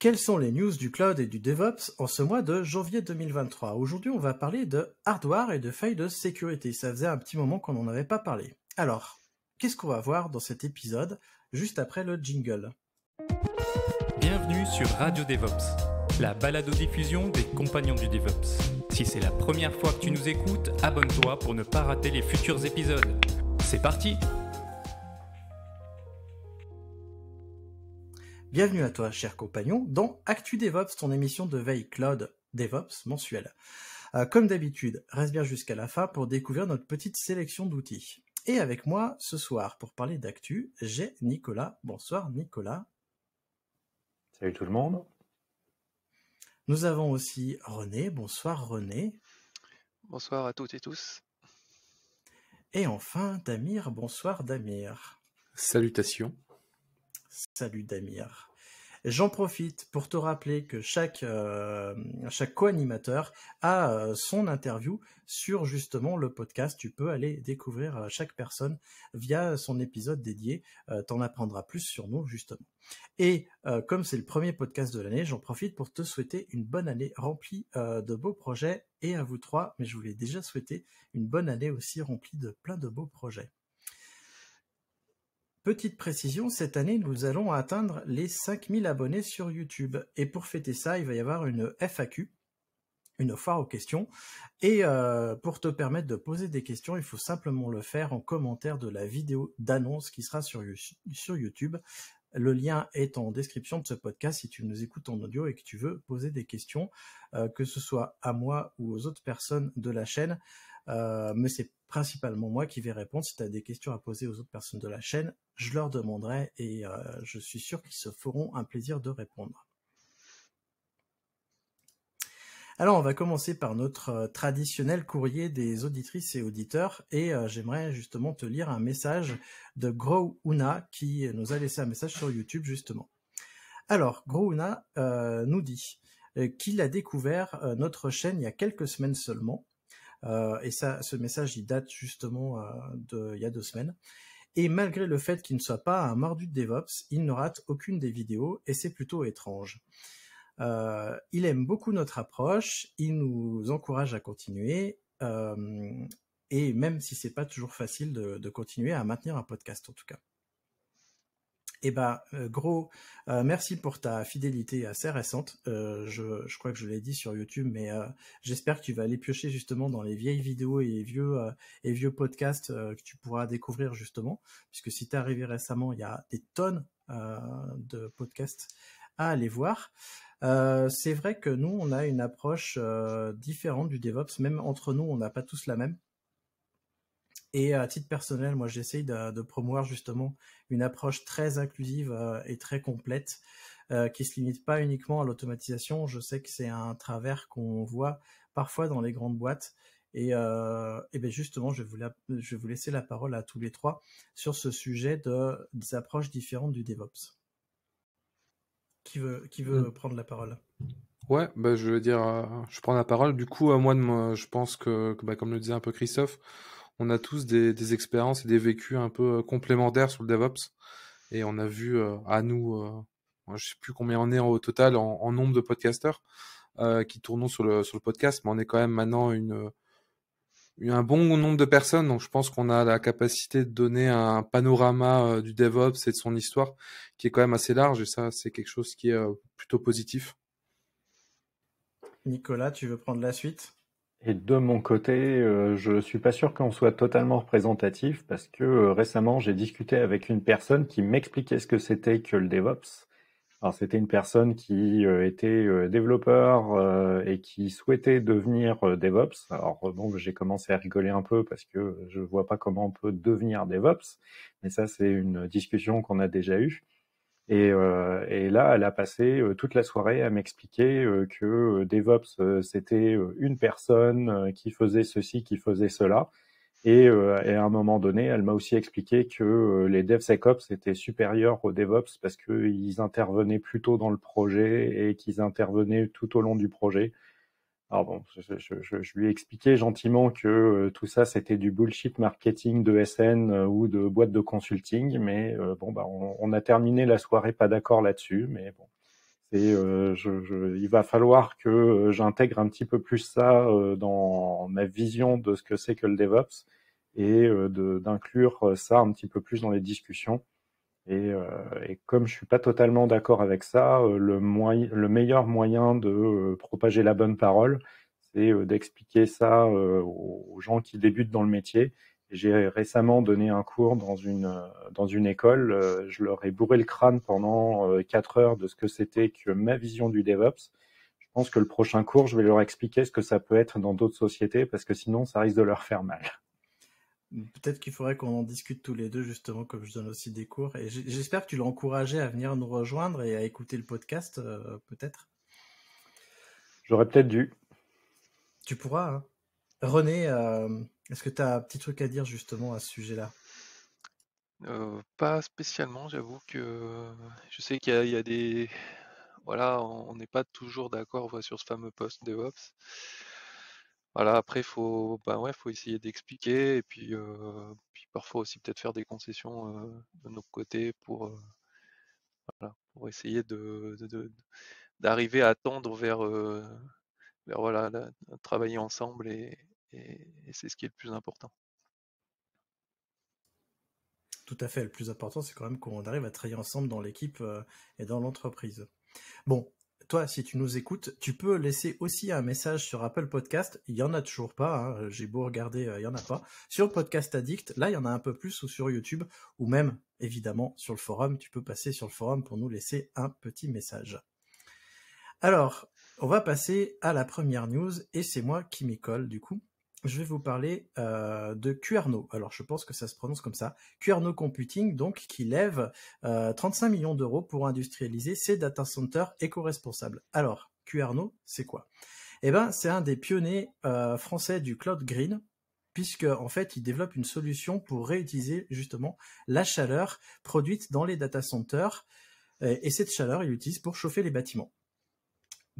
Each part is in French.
Quelles sont les news du cloud et du DevOps en ce mois de janvier 2023 Aujourd'hui, on va parler de hardware et de failles de sécurité. Ça faisait un petit moment qu'on n'en avait pas parlé. Alors, qu'est-ce qu'on va voir dans cet épisode juste après le jingle Bienvenue sur Radio DevOps, la balado-diffusion des compagnons du DevOps. Si c'est la première fois que tu nous écoutes, abonne-toi pour ne pas rater les futurs épisodes. C'est parti Bienvenue à toi, cher compagnon, dans Actu DevOps, ton émission de veille cloud DevOps mensuelle. Euh, comme d'habitude, reste bien jusqu'à la fin pour découvrir notre petite sélection d'outils. Et avec moi, ce soir, pour parler d'actu, j'ai Nicolas. Bonsoir, Nicolas. Salut tout le monde. Nous avons aussi René. Bonsoir, René. Bonsoir à toutes et tous. Et enfin, Damir. Bonsoir, Damir. Salutations. Salut Damir. J'en profite pour te rappeler que chaque, euh, co-animateur a euh, son interview sur justement le podcast. Tu peux aller découvrir euh, chaque personne via son épisode dédié. T'en apprendras plus sur nous justement. Et comme c'est le premier podcast de l'année, j'en profite pour te souhaiter une bonne année remplie de beaux projets et à vous trois, mais je voulais déjà souhaiter une bonne année aussi remplie de plein de beaux projets. Petite précision, cette année nous allons atteindre les 5000 abonnés sur YouTube. Et pour fêter ça, il va y avoir une FAQ, une foire aux questions. Et euh, pour te permettre de poser des questions, il faut simplement le faire en commentaire de la vidéo d'annonce qui sera sur, YouTube. Le lien est en description de ce podcast si tu nous écoutes en audio et que tu veux poser des questions, euh, que ce soit à moi ou aux autres personnes de la chaîne. Euh, c'est principalement moi qui vais répondre. Si tu as des questions à poser aux autres personnes de la chaîne, je leur demanderai et euh, je suis sûr qu'ils se feront un plaisir de répondre. Alors, on va commencer par notre euh, traditionnel courrier des auditrices et auditeurs. Et euh, j'aimerais justement te lire un message de Grouna qui nous a laissé un message sur YouTube justement. Alors, Grouna nous dit qu'il a découvert notre chaîne il y a quelques semaines seulement euh, et ça, ce message, il date justement euh, de, il y a deux semaines. Et malgré le fait qu'il ne soit pas un mordu de DevOps, il ne rate aucune des vidéos et c'est plutôt étrange. Euh, il aime beaucoup notre approche, il nous encourage à continuer et même si c'est pas toujours facile de continuer à maintenir un podcast en tout cas. Eh ben, euh, gros, euh, merci pour ta fidélité assez récente. Euh, je, crois que je l'ai dit sur YouTube, mais j'espère que tu vas aller piocher justement dans les vieilles vidéos et vieux et vieux podcasts que tu pourras découvrir justement, puisque si t'es arrivé récemment, il y a des tonnes de podcasts à aller voir. c'est vrai que nous, on a une approche différente du DevOps. Même entre nous, on n'a pas tous la même. Et à titre personnel, moi, j'essaye de, promouvoir justement une approche très inclusive euh, et très complète, qui euh, qui se limite pas uniquement à l'automatisation. Je sais que c'est un travers qu'on voit parfois dans les grandes boîtes. Et, euh, ben justement, je vais, vous je vais laisser la parole à tous les trois sur ce sujet des approches différentes du DevOps. Qui veut, qui veut mmh. prendre la parole Ouais, ben, je veux dire, je prends la parole. Du coup, à moi, je pense que, ben, comme le disait un peu Christophe, on a tous des, expériences et des vécus un peu euh, complémentaires sur le DevOps. Et on a vu euh, à nous, euh, je ne sais plus combien on est au total en, nombre de podcasteurs qui tournons sur le, podcast, mais on est quand même maintenant un bon nombre de personnes, donc je pense qu'on a la capacité de donner un panorama du DevOps et de son histoire qui est quand même assez large, et ça, c'est quelque chose qui est plutôt positif. Nicolas, tu veux prendre la suite et de mon côté, je euh, je suis pas sûr qu'on soit totalement représentatif parce que euh, récemment, j'ai discuté avec une personne qui m'expliquait ce que c'était que le DevOps. Alors, c'était une personne qui euh, était développeur et qui souhaitait devenir DevOps. Alors, bon, j'ai commencé à rigoler un peu parce que je ne vois pas comment on peut devenir DevOps, mais ça, c'est une discussion qu'on a déjà eue. Euh, et, là, elle a passé euh, toute la soirée à m'expliquer euh, que DevOps, c'était une personne qui faisait ceci, qui faisait cela. Et, à un moment donné, elle m'a aussi expliqué que les DevSecOps étaient supérieurs aux DevOps parce qu'ils intervenaient plutôt dans le projet et qu'ils intervenaient tout au long du projet alors bon, je, lui ai expliqué gentiment que euh, tout ça c'était du bullshit marketing de SN euh, ou de boîte de consulting, mais euh, bon bah, on, a terminé la soirée pas d'accord là-dessus, mais bon. Et je, il va falloir que j'intègre un petit peu plus ça dans ma vision de ce que c'est que le DevOps et d'inclure ça un petit peu plus dans les discussions et, euh, et, comme je suis pas totalement d'accord avec ça, euh, le, le, meilleur moyen de euh, propager la bonne parole, c'est d'expliquer ça aux gens qui débutent dans le métier. J'ai récemment donné un cours dans une, dans une école. Je leur ai bourré le crâne pendant quatre heures de ce que c'était que ma vision du DevOps. Je pense que le prochain cours, je vais leur expliquer ce que ça peut être dans d'autres sociétés parce que sinon, ça risque de leur faire mal. Peut-être qu'il faudrait qu'on en discute tous les deux, justement, comme je donne aussi des cours. Et j'espère que tu l'as encouragé à venir nous rejoindre et à écouter le podcast, euh, peut-être. J'aurais peut-être dû. Tu pourras. Hein. René, euh, est-ce que tu as un petit truc à dire, justement, à ce sujet-là euh, Pas spécialement, j'avoue que je sais qu'il y, a des. Voilà, on n'est pas toujours d'accord sur ce fameux poste DevOps après, faut, bah, faut essayer d'expliquer et puis, parfois aussi peut-être faire des concessions de notre côté pour, pour essayer de, d'arriver à tendre vers, voilà, travailler ensemble et, c'est ce qui est le plus important. Tout à fait, le plus important, c'est quand même qu'on arrive à travailler ensemble dans l'équipe et dans l'entreprise. Bon, toi, si tu nous écoutes, tu peux laisser aussi un message sur Apple Podcast. Il y en a toujours pas. Hein. J'ai beau regarder, euh, il y en a pas. Sur Podcast Addict, là, il y en a un peu plus ou sur YouTube ou même évidemment sur le forum. Tu peux passer sur le forum pour nous laisser un petit message. Alors, on va passer à la première news et c'est moi qui m'y colle du coup je vais vous parler euh, de QRNO. Alors, je pense que ça se prononce comme ça. QRNO Computing, donc, qui lève 35 euh, millions d'euros pour industrialiser ses data centers éco-responsables. Alors, QRNO, c'est quoi Eh bien, c'est un des pionniers euh, français du cloud green, puisque en fait, il développe une solution pour réutiliser justement la chaleur produite dans les data centers. Et, et cette chaleur, il l'utilise pour chauffer les bâtiments.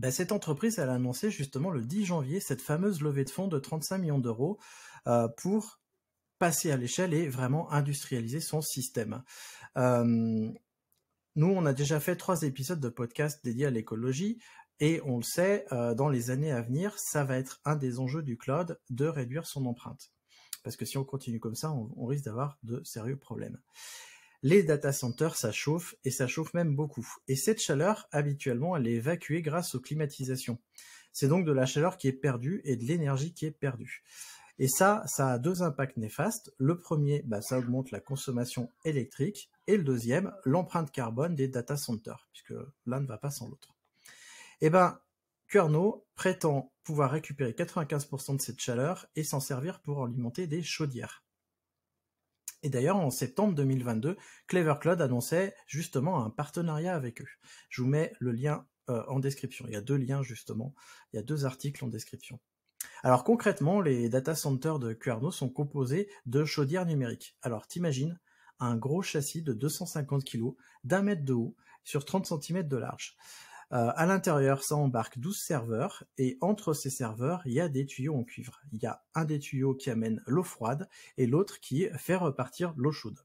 Bah, cette entreprise, a annoncé justement le 10 janvier cette fameuse levée de fonds de 35 millions d'euros euh, pour passer à l'échelle et vraiment industrialiser son système. Euh, nous, on a déjà fait trois épisodes de podcast dédiés à l'écologie et on le sait, euh, dans les années à venir, ça va être un des enjeux du cloud de réduire son empreinte. Parce que si on continue comme ça, on risque d'avoir de sérieux problèmes les data centers, ça chauffe et ça chauffe même beaucoup. Et cette chaleur, habituellement, elle est évacuée grâce aux climatisations. C'est donc de la chaleur qui est perdue et de l'énergie qui est perdue. Et ça, ça a deux impacts néfastes. Le premier, bah, ça augmente la consommation électrique. Et le deuxième, l'empreinte carbone des data centers, puisque l'un ne va pas sans l'autre. Eh bien, Curno prétend pouvoir récupérer 95% de cette chaleur et s'en servir pour alimenter des chaudières. Et d'ailleurs, en septembre 2022, Clever Cloud annonçait justement un partenariat avec eux. Je vous mets le lien euh, en description. Il y a deux liens justement. Il y a deux articles en description. Alors concrètement, les data centers de Cuerno sont composés de chaudières numériques. Alors t'imagines un gros châssis de 250 kg, d'un mètre de haut, sur 30 cm de large. Euh, à l'intérieur, ça embarque 12 serveurs et entre ces serveurs, il y a des tuyaux en cuivre. Il y a un des tuyaux qui amène l'eau froide et l'autre qui fait repartir l'eau chaude.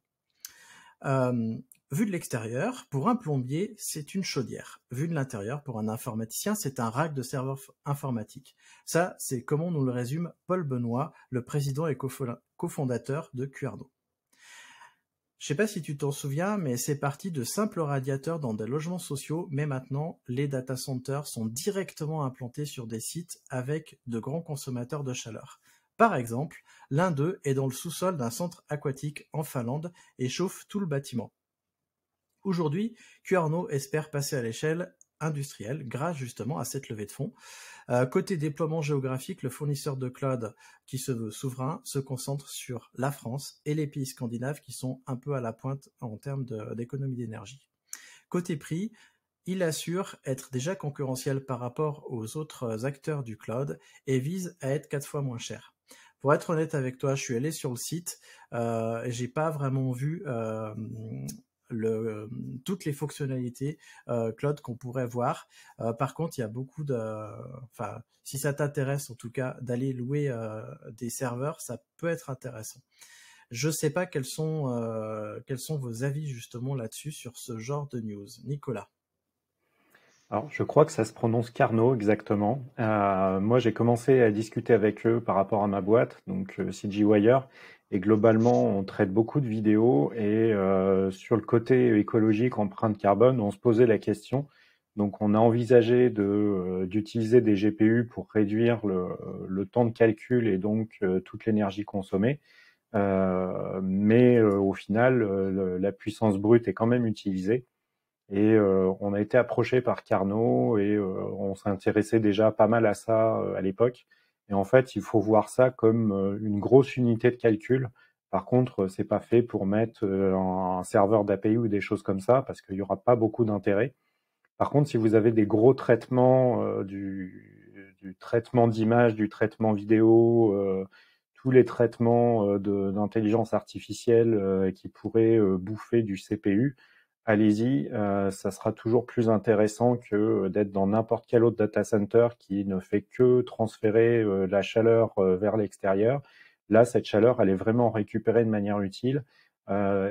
Euh, vu de l'extérieur, pour un plombier, c'est une chaudière. Vu de l'intérieur, pour un informaticien, c'est un rack de serveurs informatiques. Ça, c'est comment nous le résume Paul Benoît, le président et cofondateur de QRDO. Je ne sais pas si tu t'en souviens, mais c'est parti de simples radiateurs dans des logements sociaux, mais maintenant, les data centers sont directement implantés sur des sites avec de grands consommateurs de chaleur. Par exemple, l'un d'eux est dans le sous-sol d'un centre aquatique en Finlande et chauffe tout le bâtiment. Aujourd'hui, Cuarno espère passer à l'échelle industriel grâce justement à cette levée de fonds. Euh, côté déploiement géographique, le fournisseur de cloud qui se veut souverain se concentre sur la France et les pays scandinaves qui sont un peu à la pointe en termes d'économie d'énergie. Côté prix, il assure être déjà concurrentiel par rapport aux autres acteurs du cloud et vise à être quatre fois moins cher. Pour être honnête avec toi, je suis allé sur le site, je euh, j'ai pas vraiment vu euh, le, euh, toutes les fonctionnalités euh, cloud qu'on pourrait voir. Euh, par contre, il y a beaucoup de, enfin, si ça t'intéresse en tout cas d'aller louer des serveurs, ça peut être intéressant. Je sais pas quels sont quels sont vos avis justement là-dessus sur ce genre de news, Nicolas. Alors, je crois que ça se prononce Carnot exactement. Euh, moi, j'ai commencé à discuter avec eux par rapport à ma boîte, donc euh, CG Et globalement, on traite beaucoup de vidéos. Et euh, sur le côté écologique, empreinte carbone, on se posait la question. Donc, on a envisagé d'utiliser des GPU pour réduire le, temps de calcul et donc toute l'énergie consommée. mais au final, la puissance brute est quand même utilisée. Et euh, on a été approché par Carnot et euh, on s'intéressait déjà pas mal à ça euh, à l'époque. Et en fait, il faut voir ça comme une grosse unité de calcul. Par contre, c'est pas fait pour mettre un serveur d'API ou des choses comme ça parce qu'il n'y aura pas beaucoup d'intérêt. Par contre, si vous avez des gros traitements du, traitement d'image, du traitement vidéo, tous les traitements d'intelligence artificielle qui pourraient bouffer du CPU, allez-y, euh, ça sera toujours plus intéressant que euh, d'être dans n'importe quel autre data center qui ne fait que transférer euh, la chaleur vers l'extérieur. Là, cette chaleur, elle est vraiment récupérée de manière utile.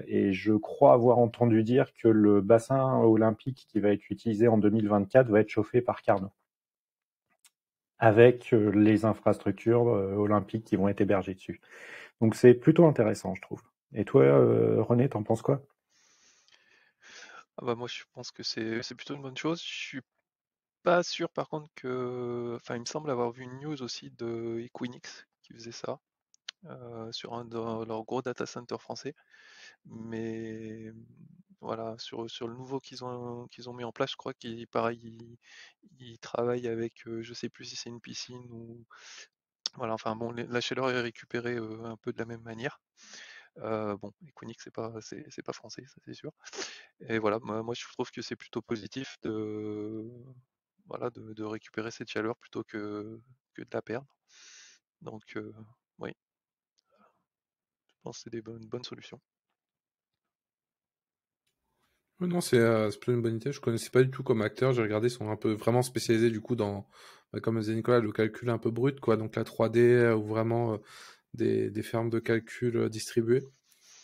et je crois avoir entendu dire que le bassin olympique qui va être utilisé en 2024 va être chauffé par Carnot, avec les infrastructures olympiques qui vont être hébergées dessus. Donc c'est plutôt intéressant, je trouve. Et toi, René, t'en penses quoi ah bah, moi je pense que c'est plutôt une bonne chose. Je suis pas sûr par contre que. Enfin, il me semble avoir vu une news aussi de Equinix qui faisait ça euh, sur un de leurs gros data centers français. Mais voilà, sur, le nouveau qu'ils ont qu'ils ont mis en place, je crois qu'ils pareil, travaillent avec euh, je sais plus si c'est une piscine ou voilà, enfin bon, la chaleur est récupérée euh, un peu de la même manière. Euh, bon, Iconic, c'est pas, c'est, pas français, ça c'est sûr. Et voilà, moi, je trouve que c'est plutôt positif de, voilà, de, récupérer cette chaleur plutôt que, de la perdre. Donc, euh, oui, je pense que c'est des bonne solution. solutions. non, euh, c'est plutôt une bonne idée. Je connaissais pas du tout comme acteur. J'ai regardé, ils sont un peu vraiment spécialisés du coup dans, bah, comme disait Nicolas, le calcul un peu brut, quoi. Donc la 3D ou vraiment des, fermes de calcul euh, distribuées.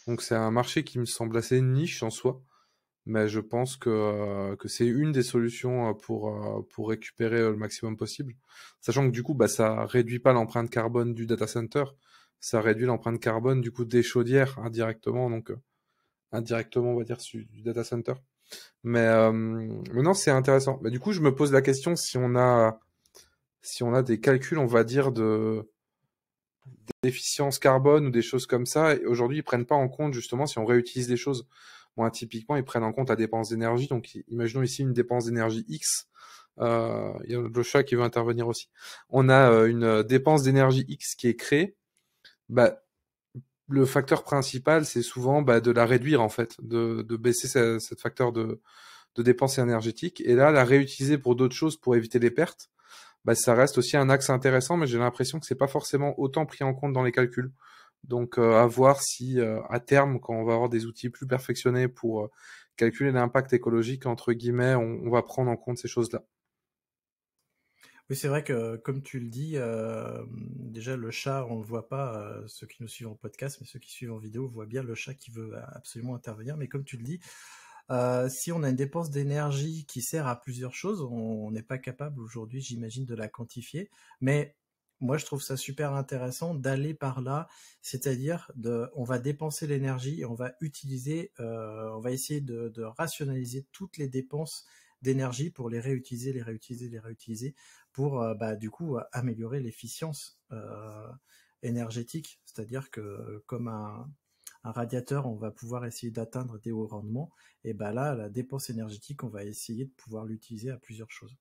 Donc c'est un marché qui me semble assez niche en soi, mais je pense que, euh, que c'est une des solutions euh, pour, pour récupérer le maximum possible. Sachant que du coup, bah, ça réduit pas l'empreinte carbone du data center, ça réduit l'empreinte carbone du coup des chaudières indirectement, donc indirectement on va dire du data center. Mais, non, c'est intéressant. Mais du coup, je me pose la question si on a si on a des calculs, on va dire de d'efficience carbone ou des choses comme ça. Et aujourd'hui, ils prennent pas en compte justement si on réutilise des choses. moins typiquement, ils prennent en compte la dépense d'énergie. Donc, imaginons ici une dépense d'énergie X. Euh, il y a le chat qui veut intervenir aussi. On a euh, une dépense d'énergie X qui est créée. Bah, le facteur principal, c'est souvent bah, de la réduire en fait, de, baisser cette, facteur de, de dépense énergétique et là la réutiliser pour d'autres choses pour éviter les pertes bah, ça reste aussi un axe intéressant, mais j'ai l'impression que c'est pas forcément autant pris en compte dans les calculs. Donc euh, à voir si euh, à terme, quand on va avoir des outils plus perfectionnés pour euh, calculer l'impact écologique, entre guillemets, on, on, va prendre en compte ces choses-là. Oui, c'est vrai que comme tu le dis, déjà le chat, on ne le voit pas, ceux qui nous suivent en podcast, mais ceux qui suivent en vidéo voient bien le chat qui veut absolument intervenir. Mais comme tu le dis, euh, si on a une dépense d'énergie qui sert à plusieurs choses, on n'est pas capable aujourd'hui, j'imagine, de la quantifier. Mais moi, je trouve ça super intéressant d'aller par là, c'est-à-dire de, on va dépenser l'énergie et on va utiliser, euh, on va essayer de, rationaliser toutes les dépenses d'énergie pour les réutiliser, les réutiliser, les réutiliser, pour euh, bah, du coup améliorer l'efficience énergétique. C'est-à-dire que comme un, un radiateur, on va pouvoir essayer d'atteindre des hauts rendements. Et ben là, la dépense énergétique, on va essayer de pouvoir l'utiliser à plusieurs choses.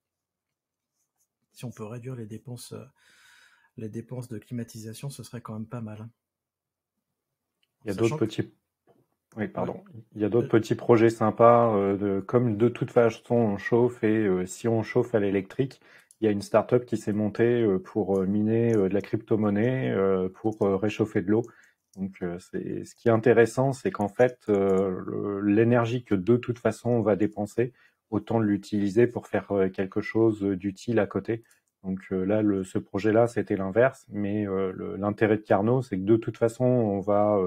Si on peut réduire les dépenses, euh, les dépenses de climatisation, ce serait quand même pas mal. Hein. Il y a d'autres petits oui, pardon. Il d'autres petits projets sympas. Euh, de, comme de toute façon, on chauffe et euh, si on chauffe à l'électrique, il y a une start-up qui s'est montée pour miner de la crypto-monnaie, pour réchauffer de l'eau. Donc, euh, ce qui est intéressant, c'est qu'en fait, euh, l'énergie que de toute façon on va dépenser, autant l'utiliser pour faire euh, quelque chose d'utile à côté. Donc là, ce projet-là, c'était l'inverse, mais l'intérêt de Carnot, c'est que de toute façon, on va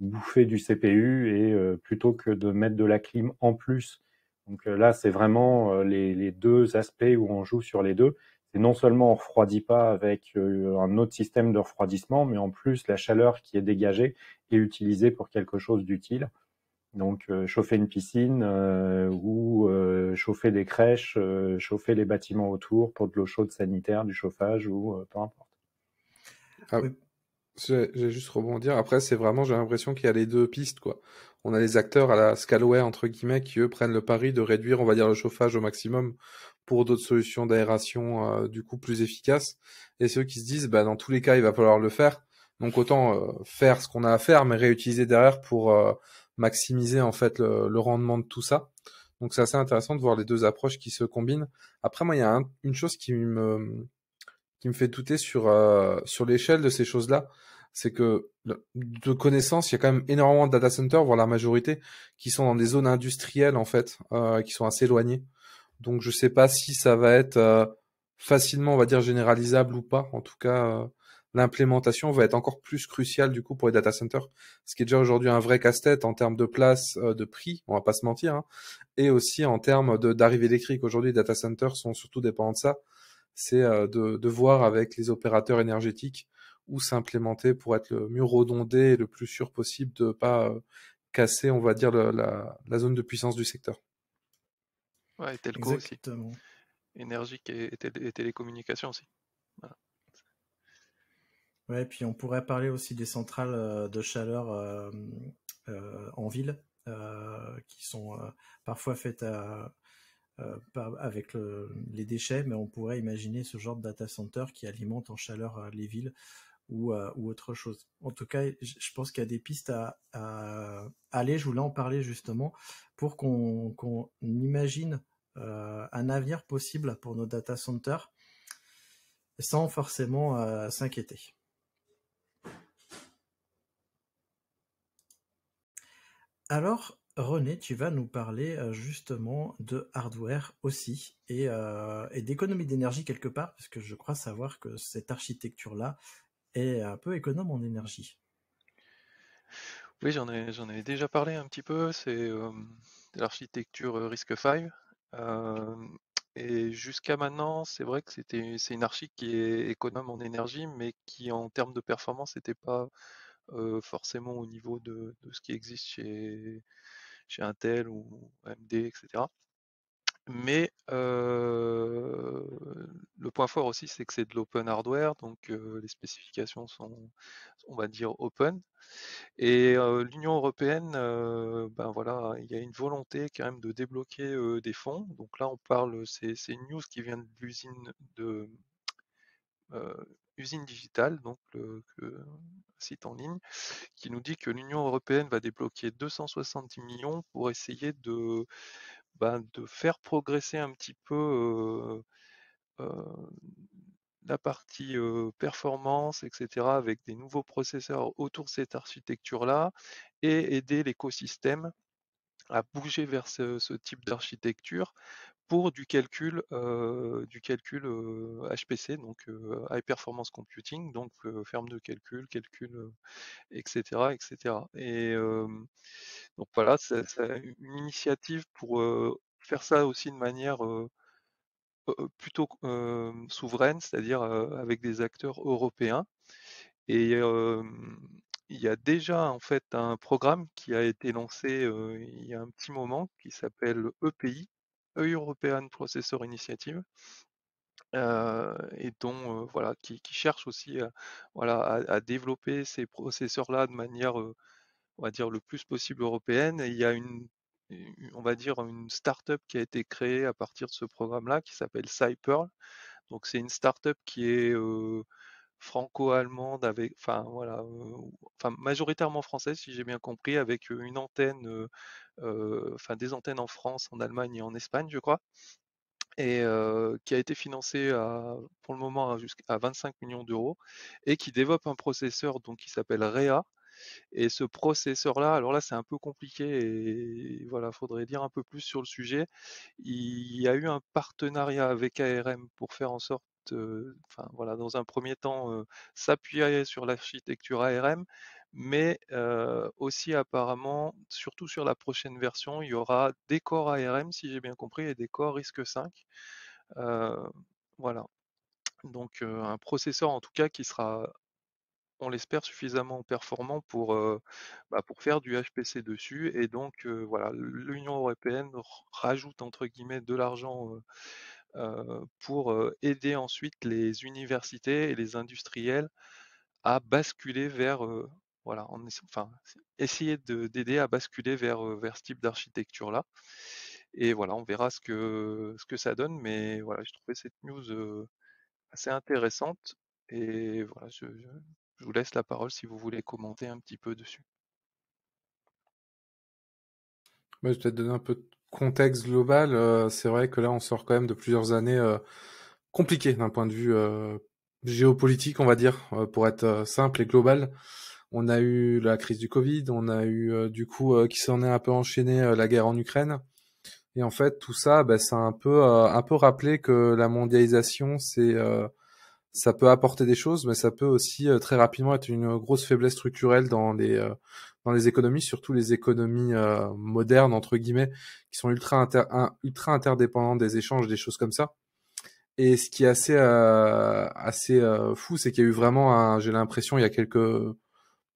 bouffer du CPU et plutôt que de mettre de la clim en plus. Donc là, c'est vraiment les, deux aspects où on joue sur les deux. Et non seulement on refroidit pas avec euh, un autre système de refroidissement, mais en plus la chaleur qui est dégagée est utilisée pour quelque chose d'utile. Donc euh, chauffer une piscine euh, ou chauffer des crèches, chauffer les bâtiments autour pour de l'eau chaude sanitaire, du chauffage ou peu importe. Ah, j'ai juste rebondir. Après, c'est vraiment, j'ai l'impression qu'il y a les deux pistes, quoi. On a les acteurs à la Scalaway entre guillemets, qui eux prennent le pari de réduire, on va dire, le chauffage au maximum pour d'autres solutions d'aération, euh, du coup, plus efficaces. Et ceux qui se disent, bah, dans tous les cas, il va falloir le faire. Donc, autant euh, faire ce qu'on a à faire, mais réutiliser derrière pour euh, maximiser, en fait, le, rendement de tout ça. Donc, c'est assez intéressant de voir les deux approches qui se combinent. Après, moi, il y a une chose qui me, qui me fait douter sur, euh, sur l'échelle de ces choses-là. C'est que de connaissance, il y a quand même énormément de data centers, voire la majorité, qui sont dans des zones industrielles en fait, euh, qui sont assez éloignées. Donc je ne sais pas si ça va être euh, facilement, on va dire généralisable ou pas. En tout cas, l'implémentation va être encore plus cruciale du coup pour les data centers, ce qui est déjà aujourd'hui un vrai casse-tête en termes de place, de prix, on va pas se mentir, hein, et aussi en termes d'arrivée électrique. Aujourd'hui, les data centers sont surtout dépendants de ça c'est euh, de, voir avec les opérateurs énergétiques où s'implémenter pour être le mieux redondé et le plus sûr possible de ne pas euh, casser, on va dire, la, zone de puissance du secteur. Ouais, et telco aussi. Énergique et, télécommunication télécommunications aussi. Voilà. Ouais, puis on pourrait parler aussi des centrales euh, de chaleur en ville, qui sont parfois faites à, euh, avec les déchets, mais on pourrait imaginer ce genre de data center qui alimente en chaleur euh, les villes euh, ou, autre chose. En tout cas, je pense qu'il y a des pistes à, aller. Je voulais en parler justement pour qu'on imagine un avenir possible pour nos data centers sans forcément s'inquiéter. Alors, René, tu vas nous parler euh, justement de hardware aussi euh, et, d'économie d'énergie quelque part, parce que je crois savoir que cette architecture-là est un peu économe en énergie. Oui, j'en ai, déjà parlé un petit peu, c'est euh, l'architecture RISC-V. et jusqu'à maintenant, c'est vrai que c'était, c'est une archi qui est économe en énergie, mais qui en termes de performance n'était pas forcément au niveau de, de ce qui existe chez chez Intel ou AMD, etc. Mais le point fort aussi, c'est que c'est de l'open hardware, donc les spécifications sont, on va dire, open. Et l'Union européenne, ben voilà, il y a une volonté quand même de débloquer des fonds. Donc là, on parle, c'est une news qui vient de l'usine de Usine Digitale, donc le, site en ligne, qui nous dit que l'Union européenne va débloquer 270 millions pour essayer de, ben, de faire progresser un petit peu euh, euh, la partie euh, performance, etc., avec des nouveaux processeurs autour de cette architecture-là, et aider l'écosystème à bouger vers ce type d'architecture pour du calcul, euh, du calcul HPC, euh, donc euh, High Performance Computing, donc ferme de calcul, calcul, etc., etc. Et donc voilà, c'est une initiative pour faire ça aussi de manière plutôt souveraine, c'est-à-dire avec des acteurs européens. Et il y a déjà en fait un programme qui a été lancé il y a un petit moment qui s'appelle EPI, European Processor Initiative. Euh, et dont euh, voilà qui, cherche aussi voilà à, développer ces processeurs là de manière euh, on va dire le plus possible européenne il y a une on va dire une start qui a été créée à partir de ce programme là qui s'appelle Cyperl donc c'est une start-up qui est franco-allemande avec, enfin voilà, majoritairement française si j'ai bien compris, avec une antenne, enfin des antennes en France, en Allemagne et en Espagne, je crois, et qui a été financée à, pour le moment à, 25 millions d'euros et qui développe un processeur donc qui s'appelle REA. Et ce processeur-là, alors là, c'est un peu compliqué et voilà, faudrait dire un peu plus sur le sujet. Il y a eu un partenariat avec ARM pour faire en sorte voilà, dans un premier temps, s'appuyer sur l'architecture ARM, mais aussi apparemment, surtout sur la prochaine version, il y aura des corps ARM, si j'ai bien compris, et des corps RISC-5. voilà. Donc un processeur en tout cas qui sera, on l'espère, suffisamment performant pour, bah, pour faire du HPC dessus. Et donc voilà, l'Union européenne rajoute entre guillemets de l'argent euh, pour euh, aider ensuite les universités et les industriels à basculer vers euh, voilà, enfin, essayer d'aider à basculer vers, vers ce type d'architecture-là. Et voilà, on verra ce que, ce que ça donne. Mais voilà, j'ai trouvé cette news assez intéressante. Et voilà, je, vous laisse la parole si vous voulez commenter un petit peu dessus. Bah, je vais peut donner un peu contexte global, euh, c'est vrai que là, on sort quand même de plusieurs années euh, compliquées d'un point de vue euh, géopolitique, on va dire, pour être simple et global. On a eu la crise du Covid, on a eu du coup qui s'en est un peu enchaîné la guerre en Ukraine. Et en fait, tout ça, ben ça a un peu, un peu rappelé que la mondialisation, c'est ça peut apporter des choses, mais ça peut aussi euh, très rapidement être une grosse faiblesse structurelle dans les euh, dans les économies, surtout les économies euh, modernes entre guillemets, qui sont ultra ultra interdépendantes des échanges, des choses comme ça. Et ce qui est assez assez fou, c'est qu'il y a eu vraiment, j'ai l'impression, il y a quelques,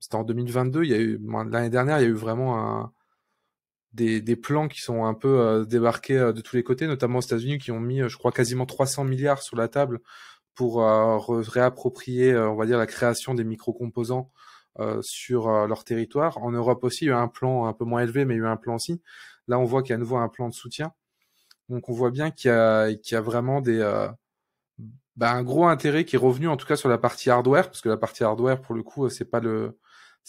c'était en 2022, il y a l'année dernière, il y a eu vraiment un, des, des plans qui sont un peu débarqués de tous les côtés, notamment aux États-Unis, qui ont mis, je crois, quasiment 300 milliards sur la table pour euh, réapproprier, euh, on va dire, la création des micro-composants euh, sur leur territoire. En Europe aussi, il y a un plan un peu moins élevé, mais il y a eu un plan aussi. Là, on voit qu'il y a à nouveau un plan de soutien. Donc, on voit bien qu'il y, qu'il y a, vraiment des, bah, un gros intérêt qui est revenu en tout cas sur la partie hardware, parce que la partie hardware, pour le coup, c'est pas le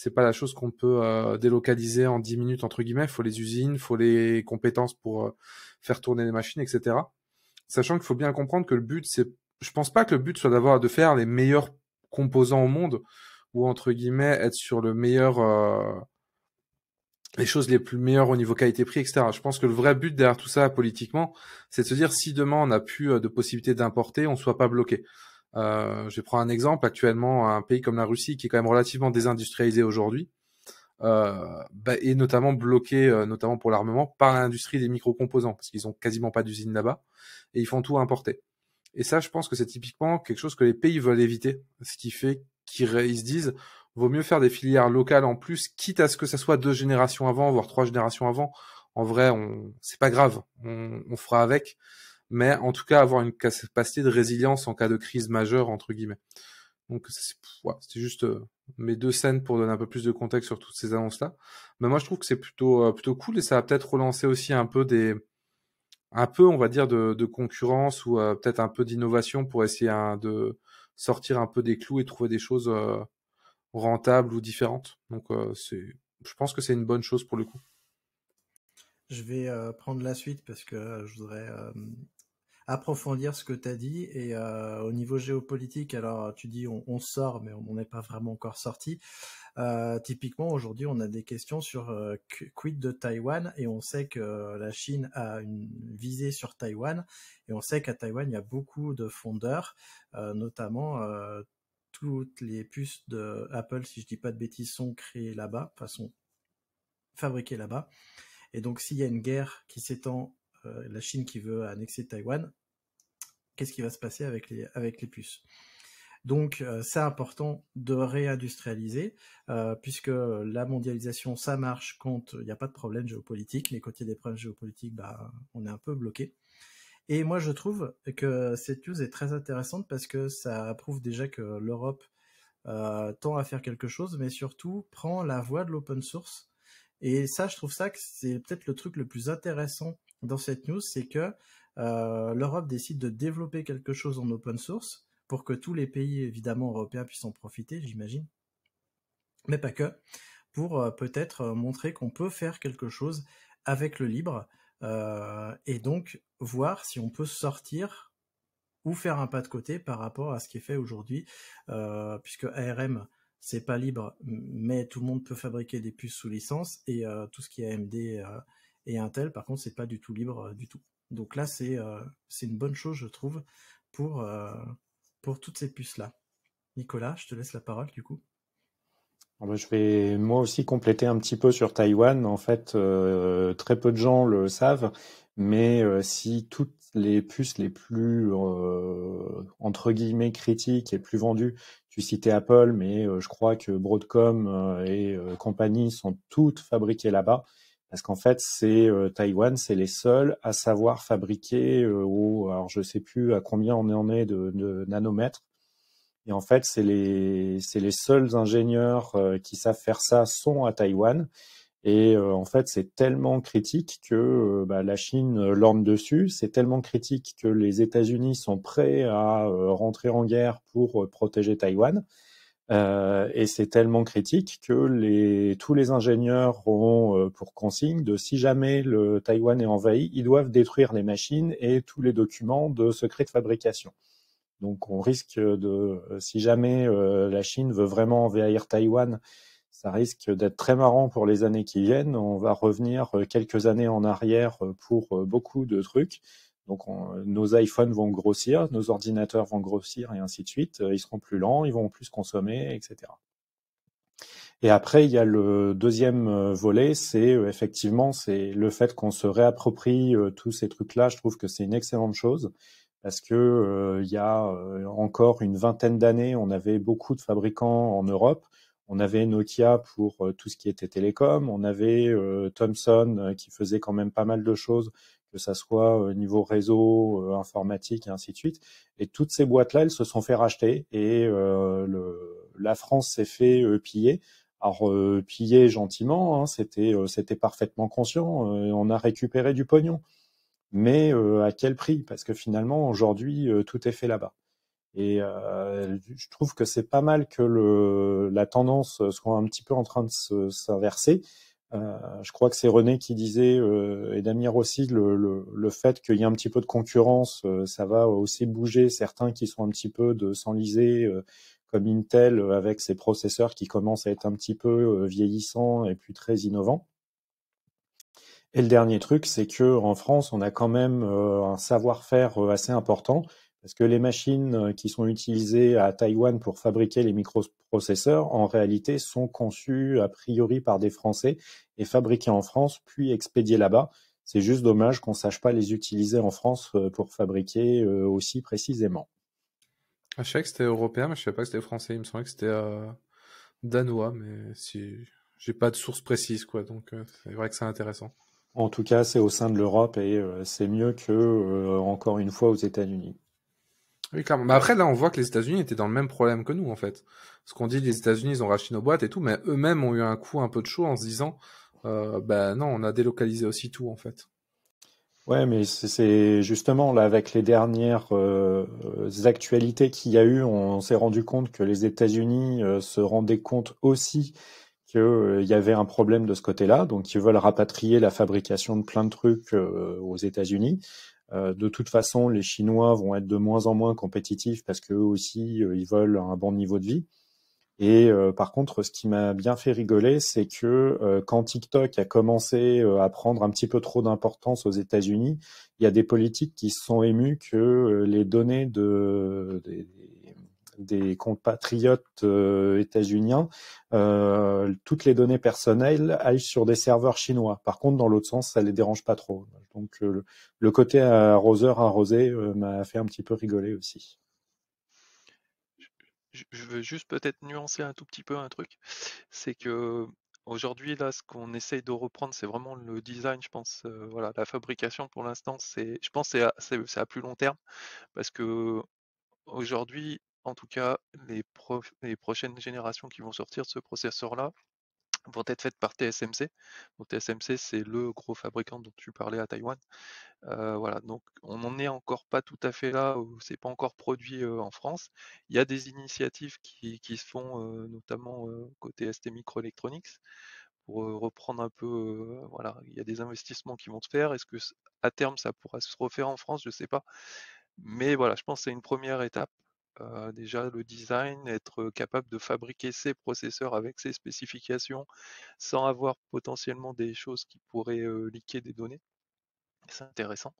c'est pas la chose qu'on peut délocaliser en 10 minutes entre guillemets. Faut les usines, il faut les compétences pour faire tourner les machines, etc. Sachant qu'il faut bien comprendre que le but c'est je pense pas que le but soit d'avoir de faire les meilleurs composants au monde ou entre guillemets être sur le meilleur euh, les choses les plus meilleures au niveau qualité-prix, etc. Je pense que le vrai but derrière tout ça politiquement, c'est de se dire si demain on n'a plus euh, de possibilité d'importer, on ne soit pas bloqué. Euh, je prendre un exemple actuellement, un pays comme la Russie qui est quand même relativement désindustrialisé aujourd'hui, euh, bah, est notamment bloqué, euh, notamment pour l'armement, par l'industrie des microcomposants parce qu'ils ont quasiment pas d'usine là-bas et ils font tout importer. Et ça, je pense que c'est typiquement quelque chose que les pays veulent éviter, ce qui fait qu'ils se disent vaut mieux faire des filières locales en plus, quitte à ce que ça soit deux générations avant, voire trois générations avant. En vrai, on, c'est pas grave, on, fera avec. Mais en tout cas, avoir une capacité de résilience en cas de crise majeure, entre guillemets. Donc, c'est, juste euh, mes deux scènes pour donner un peu plus de contexte sur toutes ces annonces-là. Mais moi, je trouve que c'est plutôt, euh, plutôt cool et ça va peut-être relancer aussi un peu des, un peu, on va dire, de, concurrence ou euh, peut-être un peu d'innovation pour essayer de sortir un peu des clous et trouver des choses euh, rentables ou différentes. Donc, euh, je pense que c'est une bonne chose pour le coup. Je vais prendre la suite parce que je voudrais approfondir ce que tu as dit. Et euh, au niveau géopolitique, alors tu dis on, sort, mais on n'est pas vraiment encore sorti. Euh, typiquement, aujourd'hui, on a des questions sur euh, quid de Taïwan et on sait que la Chine a une visée sur Taïwan et on sait qu'à Taïwan, il y a beaucoup de fondeurs, notamment toutes les puces de Apple, si je dis pas de bêtises, sont créées là-bas, enfin sont fabriquées là-bas. Et donc, s'il y a une guerre qui s'étend, la Chine qui veut annexer Taïwan, qu'est-ce qui va se passer avec les, avec les puces. Donc euh, c'est important de réindustrialiser, euh, puisque la mondialisation, ça marche quand il n'y a pas de problème géopolitique, mais quand il des problèmes géopolitiques, bah, on est un peu bloqué. Et moi je trouve que cette news est très intéressante parce que ça prouve déjà que l'Europe euh, tend à faire quelque chose, mais surtout prend la voie de l'open source. Et ça, je trouve ça que c'est peut-être le truc le plus intéressant dans cette news, c'est que euh, l'Europe décide de développer quelque chose en open source pour que tous les pays évidemment européens puissent en profiter, j'imagine, mais pas que, pour euh, peut-être euh, montrer qu'on peut faire quelque chose avec le libre et donc voir si on peut sortir ou faire un pas de côté par rapport à ce qui est fait aujourd'hui, puisque ARM c'est pas libre, mais tout le monde peut fabriquer des puces sous licence et tout ce qui est AMD et Intel par contre c'est pas du tout libre du tout. Donc là, euh, c'est une bonne chose, je trouve, euh, pour, toutes ces puces-là. Nicolas, je te laisse la parole du coup. Ah bah, je vais moi aussi compléter un petit peu sur Taïwan. En fait, euh, très peu de gens le savent, mais si toutes les puces les plus entre guillemets critiques et plus vendues, tu citais Apple, mais je crois que Broadcom et compagnie sont toutes fabriquées là-bas. Parce qu'en fait, c'est euh, Taïwan, c'est les seuls à savoir fabriquer euh, au, alors je sais plus à combien on en est de, nanomètres. Et en fait, c'est les, c'est les seuls ingénieurs euh, qui savent faire ça sont à Taïwan. Et euh, en fait, c'est tellement critique que bah, la Chine l'orme dessus. C'est tellement critique que les États-Unis sont prêts à rentrer en guerre pour protéger Taïwan. Euh, et c'est tellement critique que les, tous les ingénieurs ont euh, pour consigne de si jamais le Taïwan est envahi, ils doivent détruire les machines et tous les documents de secret de fabrication. Donc on risque de, si jamais euh, la Chine veut vraiment envahir Taïwan, ça risque d'être très marrant pour les années qui viennent. On va revenir quelques années en arrière pour beaucoup de trucs. Donc nos iPhones vont grossir, nos ordinateurs vont grossir et ainsi de suite. Euh, ils seront plus lents, ils vont plus consommer, etc. Et après, il y a le deuxième euh, volet, c'est euh, effectivement c'est le fait qu'on se réapproprie tous ces trucs-là. Je trouve que c'est une excellente chose parce que il y a encore une vingtaine d'années, on avait beaucoup de fabricants en Europe. On avait Nokia pour tout ce qui était télécom, on avait Thomson qui faisait quand même pas mal de choses que ça soit au euh, niveau réseau, euh, informatique et ainsi de suite. Et toutes ces boîtes-là, elles se sont fait racheter et euh, la France s'est fait piller. Alors piller gentiment, hein, c'était parfaitement conscient. on a récupéré du pognon, mais à quel prix Parce que finalement aujourd'hui tout est fait là-bas. Et je trouve que c'est pas mal que le, la tendance soit un petit peu en train de s'inverser euh, je crois que c'est René qui disait, euh, et Damir aussi, le, le fait qu'il y a un petit peu de concurrence, euh, ça va aussi bouger certains qui sont un petit peu de s'enliser, comme Intel, avec ses processeurs qui commencent à être un petit peu vieillissants et puis très innovants. Et le dernier truc, c'est que en France, on a quand même un savoir-faire assez important parce que les machines euh, qui sont utilisées à Taïwan pour fabriquer les microprocesseurs, en réalité, sont conçues a priori par des Français et fabriquées en France, puis expédiées là-bas. C'est juste dommage qu'on ne sache pas les utiliser en France euh, pour fabriquer euh, aussi précisément. Ah, je savais que c'était européen, mais je ne savais pas que c'était français. Il me semblait que c'était danois, mais j'ai pas de source précise, quoi. Donc c'est vrai que c'est intéressant. En tout cas, c'est au sein de l'Europe et c'est mieux que, encore une fois, aux États-Unis. Oui, clairement. Mais après, là, on voit que les États-Unis étaient dans le même problème que nous, en fait. Ce qu'on dit, les États-Unis, ils ont racheté nos boîtes et tout, mais eux-mêmes ont eu un coup un peu de chaud en se disant, euh, ben non, on a délocalisé aussi tout, en fait. Ouais, mais c'est justement là avec les dernières euh, actualités qu'il y a eu, on s'est rendu compte que les États-Unis euh, se rendaient compte aussi qu'il y avait un problème de ce côté-là, donc ils veulent rapatrier la fabrication de plein de trucs aux États-Unis. Euh, de toute façon, les Chinois vont être de moins en moins compétitifs parce qu'eux aussi, euh, ils veulent un bon niveau de vie. Et euh, par contre, ce qui m'a bien fait rigoler, c'est que quand TikTok a commencé à prendre un petit peu trop d'importance aux États-Unis, il y a des politiques qui se sont émus que les données de, des compatriotes euh, états-uniens, euh, toutes les données personnelles aillent sur des serveurs chinois. Par contre, dans l'autre sens, ça les dérange pas trop. Donc euh, le côté arroseur arrosé euh, m'a fait un petit peu rigoler aussi. Je veux juste peut-être nuancer un tout petit peu un truc, c'est que Aujourd'hui, là, ce qu'on essaye de reprendre, c'est vraiment le design, je pense. voilà, la fabrication, pour l'instant, c'est, je pense, c'est à, à, plus long terme, parce que aujourd'hui, en tout cas, les, prochaines générations qui vont sortir de ce processeur-là vont être faites par TSMC. Donc TSMC, c'est le gros fabricant dont tu parlais à Taïwan. Euh, voilà, donc on n'en est encore pas tout à fait là, où c'est pas encore produit euh, en France. Il y a des initiatives qui, se font, euh, notamment côté ST Microelectronics, pour reprendre un peu, voilà, il y a des investissements qui vont se faire. Est-ce que à terme ça pourra se refaire en France Je ne sais pas. Mais voilà, je pense que c'est une première étape. Euh, déjà le design, être capable de fabriquer ses processeurs avec ses spécifications sans avoir potentiellement des choses qui pourraient euh, liquer des données. C'est intéressant.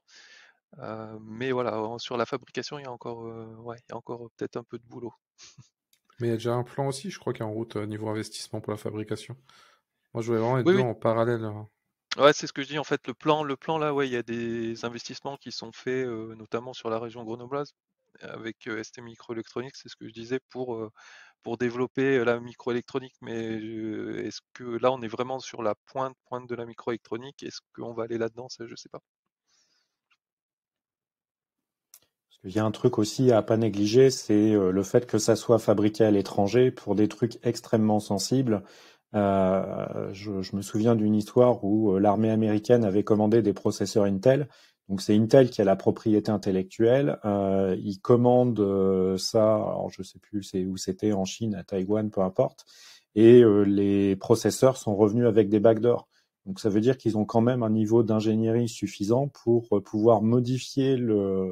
Euh, mais voilà, sur la fabrication, il y a encore, ouais, encore peut-être un peu de boulot. Mais il y a déjà un plan aussi, je crois, qui est en route niveau investissement pour la fabrication. Moi, je voulais vraiment être deux en parallèle. Hein. Ouais, c'est ce que je dis. En fait, le plan, le plan là, ouais, il y a des investissements qui sont faits, notamment sur la région grenobloise, avec ST Microélectronique, c'est ce que je disais, pour, pour développer la microélectronique. Mais est-ce que là, on est vraiment sur la pointe, pointe de la microélectronique Est-ce qu'on va aller là-dedans je ne sais pas. Il y a un truc aussi à pas négliger, c'est le fait que ça soit fabriqué à l'étranger pour des trucs extrêmement sensibles. Euh, je, je, me souviens d'une histoire où l'armée américaine avait commandé des processeurs Intel donc c'est Intel qui a la propriété intellectuelle. Euh, ils commandent euh, ça, alors je sais plus où c'était, en Chine, à Taïwan, peu importe. Et euh, les processeurs sont revenus avec des backdoors. Donc ça veut dire qu'ils ont quand même un niveau d'ingénierie suffisant pour euh, pouvoir modifier le,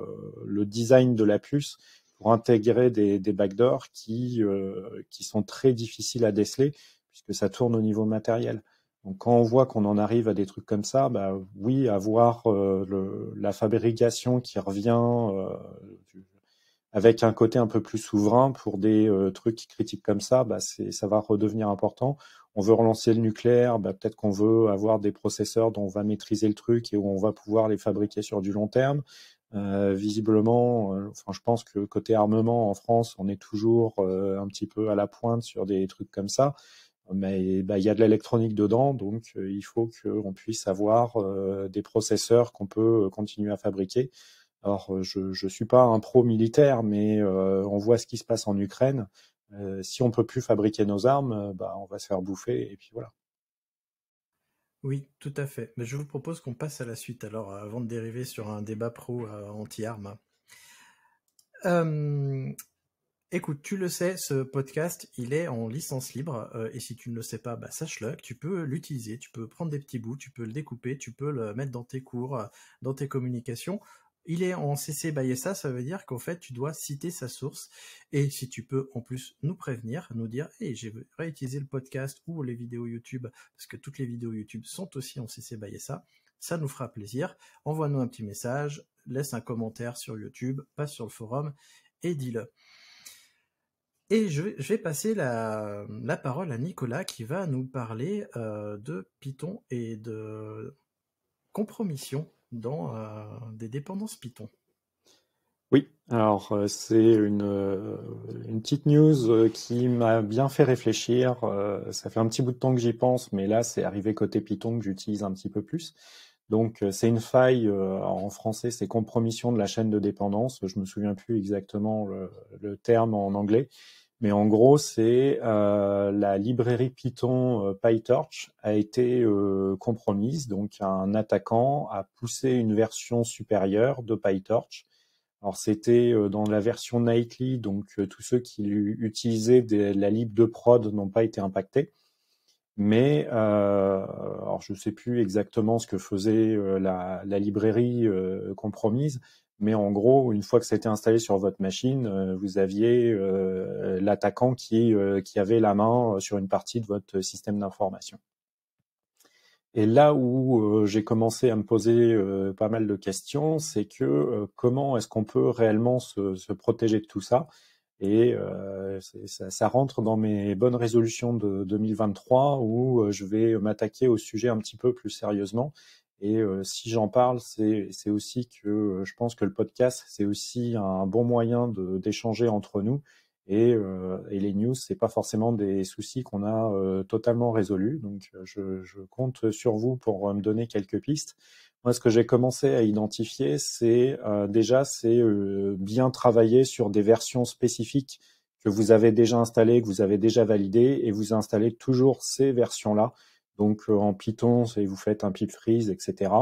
design de la puce pour intégrer des, des backdoors qui, qui sont très difficiles à déceler puisque ça tourne au niveau matériel. Donc quand on voit qu'on en arrive à des trucs comme ça, bah oui, avoir euh, la fabrication qui revient euh, avec un côté un peu plus souverain pour des euh, trucs critiques comme ça, bah, ça va redevenir important. On veut relancer le nucléaire, bah, peut-être qu'on veut avoir des processeurs dont on va maîtriser le truc et où on va pouvoir les fabriquer sur du long terme. visiblement, enfin, je pense que côté armement en France, on est toujours un petit peu à la pointe sur des trucs comme ça mais bah, il y a de l'électronique dedans, donc euh, il faut qu'on puisse avoir euh, des processeurs qu'on peut euh, continuer à fabriquer. Alors, je ne suis pas un pro militaire, mais on voit ce qui se passe en Ukraine. si on ne peut plus fabriquer nos armes, bah, on va se faire bouffer, et puis voilà. Oui, tout à fait. Mais je vous propose qu'on passe à la suite, alors, avant de dériver sur un débat pro anti-armes. Euh, Écoute, tu le sais, ce podcast, il est en licence libre, euh, et si tu ne le sais pas, bah, sache-le, tu peux l'utiliser, tu peux prendre des petits bouts, tu peux le découper, tu peux le mettre dans tes cours, euh, dans tes communications. Il est en CC by SA, ça veut dire qu'en fait, tu dois citer sa source, et si tu peux en plus nous prévenir, nous dire, hey, j'ai réutilisé le podcast ou les vidéos YouTube, parce que toutes les vidéos YouTube sont aussi en CC by SA, ça nous fera plaisir. Envoie-nous un petit message, laisse un commentaire sur YouTube, passe sur le forum, et dis-le. Et je vais, passer la, parole à Nicolas qui va nous parler euh, de Python et de compromission dans euh, des dépendances Python. Oui, alors euh, c'est une, petite news qui m'a bien fait réfléchir. Ça fait un petit bout de temps que j'y pense, mais là c'est arrivé côté Python que j'utilise un petit peu plus. Donc euh, c'est une faille, euh, en français c'est compromission de la chaîne de dépendance, je me souviens plus exactement le, terme en anglais, mais en gros c'est euh, la librairie Python PyTorch a été compromise, donc un attaquant a poussé une version supérieure de PyTorch. Alors c'était dans la version nightly, donc tous ceux qui utilisaient la lib de prod n'ont pas été impactés. Mais euh, alors je ne sais plus exactement ce que faisait euh, la, librairie euh, compromise, mais en gros, une fois que c'était installé sur votre machine, vous aviez l'attaquant qui, avait la main sur une partie de votre système d'information. Et là où j'ai commencé à me poser pas mal de questions, c'est que comment est-ce qu'on peut réellement se, protéger de tout ça et euh, ça, ça, rentre dans mes bonnes résolutions de 2023 où euh, je vais m'attaquer au sujet un petit peu plus sérieusement. Et euh, si j'en parle, c'est aussi que je pense que le podcast, c'est aussi un bon moyen d'échanger entre nous. Et, euh, et les news, c'est pas forcément des soucis qu'on a totalement résolus. Donc, je compte sur vous pour me donner quelques pistes. Moi, ce que j'ai commencé à identifier, c'est euh, déjà, c'est euh, bien travailler sur des versions spécifiques que vous avez déjà installées, que vous avez déjà validées, et vous installez toujours ces versions-là. Donc, euh, en Python, vous faites un pip freeze, etc.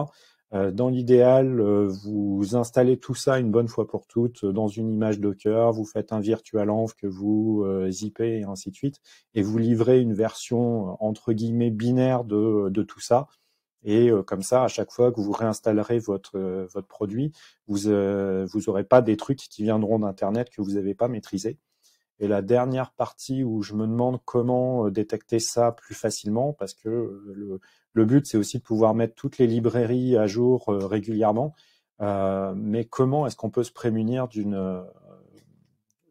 dans l'idéal, vous installez tout ça une bonne fois pour toutes dans une image Docker, vous faites un virtual virtualenv que vous zippez et ainsi de suite, et vous livrez une version entre guillemets binaire de tout ça et euh, comme ça, à chaque fois que vous réinstallerez votre euh, votre produit, vous euh, vous aurez pas des trucs qui viendront d'internet que vous n'avez pas maîtrisé. Et la dernière partie où je me demande comment détecter ça plus facilement, parce que le, le but, c'est aussi de pouvoir mettre toutes les librairies à jour régulièrement. mais comment est-ce qu'on peut se prémunir d'une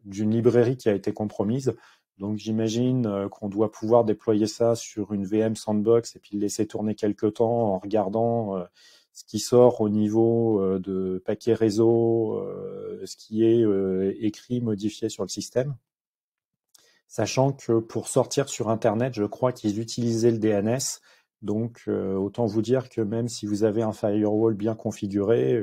d'une librairie qui a été compromise donc j'imagine euh, qu'on doit pouvoir déployer ça sur une VM sandbox et puis le laisser tourner quelques temps en regardant euh, ce qui sort au niveau euh, de paquets réseau, ce qui est écrit, modifié sur le système. Sachant que pour sortir sur Internet, je crois qu'ils utilisaient le DNS. Donc autant vous dire que même si vous avez un firewall bien configuré,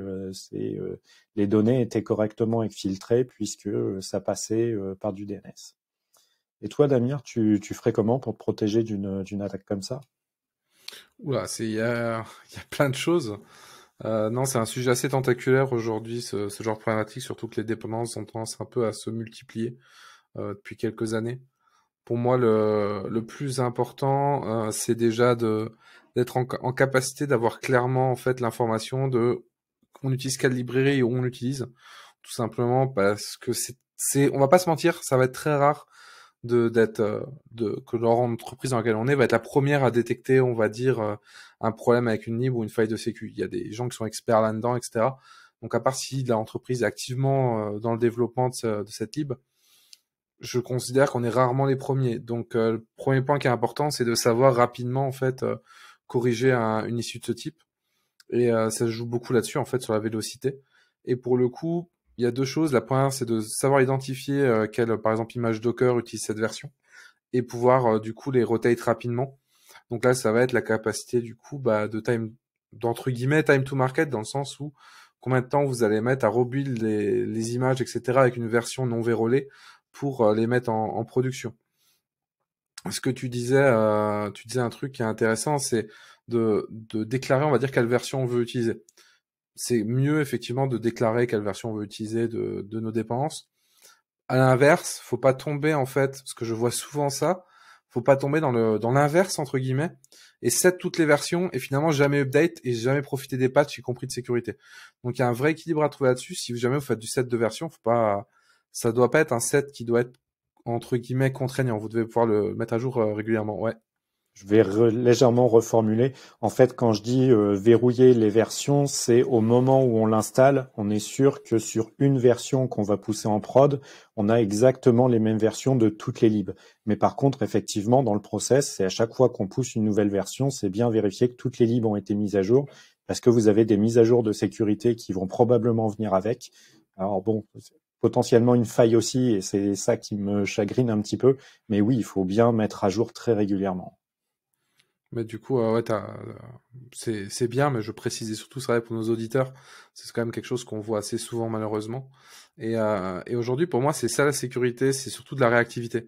les données étaient correctement filtrées puisque ça passait par du DNS. Et toi, Damir, tu, ferais comment pour te protéger d'une attaque comme ça Oula, il y, y a, plein de choses. Euh, non, c'est un sujet assez tentaculaire aujourd'hui, ce, genre de problématique, surtout que les dépendances ont tendance un peu à se multiplier euh, depuis quelques années. Pour moi, le, plus important, euh, c'est déjà d'être en, capacité d'avoir clairement en fait l'information de qu'on utilise quelle librairie et où on l'utilise, tout simplement parce que c'est, on va pas se mentir, ça va être très rare de d'être euh, de que leur entreprise dans laquelle on est va être la première à détecter, on va dire, euh, un problème avec une lib ou une faille de sécu. Il y a des gens qui sont experts là-dedans, etc. Donc à part si l'entreprise est activement euh, dans le développement de, cette lib, je considère qu'on est rarement les premiers. Donc le premier point qui est important, c'est de savoir rapidement en fait corriger une issue de ce type. Et ça joue beaucoup là-dessus en fait sur la vélocité. Et pour le coup, il y a deux choses. La première, c'est de savoir identifier euh, quelle, euh, par exemple, image Docker utilise cette version et pouvoir, euh, du coup, les rotate rapidement. Donc là, ça va être la capacité, du coup, bah, de time, d'entre guillemets, time to market, dans le sens où combien de temps vous allez mettre à rebuild les, images, etc., avec une version non vérolée pour les mettre en, en, production. Ce que tu disais, tu disais un truc qui est intéressant, c'est de, de déclarer, on va dire, quelle version on veut utiliser c'est mieux effectivement de déclarer quelle version on veut utiliser de, nos dépenses. À l'inverse, faut pas tomber en fait, parce que je vois souvent ça, faut pas tomber dans le dans l'inverse entre guillemets et set toutes les versions et finalement jamais update et jamais profiter des patchs y compris de sécurité. Donc il y a un vrai équilibre à trouver là-dessus. Si jamais vous faites du set de version faut pas ça doit pas être un set qui doit être entre guillemets contraignant. Vous devez pouvoir le mettre à jour euh, régulièrement. Ouais, je vais légèrement reformuler. En fait, quand je dis euh, verrouiller les versions, c'est au moment où on l'installe, on est sûr que sur une version qu'on va pousser en prod, on a exactement les mêmes versions de toutes les libs. Mais par contre, effectivement, dans le process, c'est à chaque fois qu'on pousse une nouvelle version, c'est bien vérifier que toutes les libs ont été mises à jour, parce que vous avez des mises à jour de sécurité qui vont probablement venir avec. Alors bon, potentiellement une faille aussi, et c'est ça qui me chagrine un petit peu. Mais oui, il faut bien mettre à jour très régulièrement. Mais du coup, euh, euh, c'est bien, mais je précisais surtout, ça pour nos auditeurs, c'est quand même quelque chose qu'on voit assez souvent malheureusement. Et, euh, et aujourd'hui, pour moi, c'est ça la sécurité, c'est surtout de la réactivité.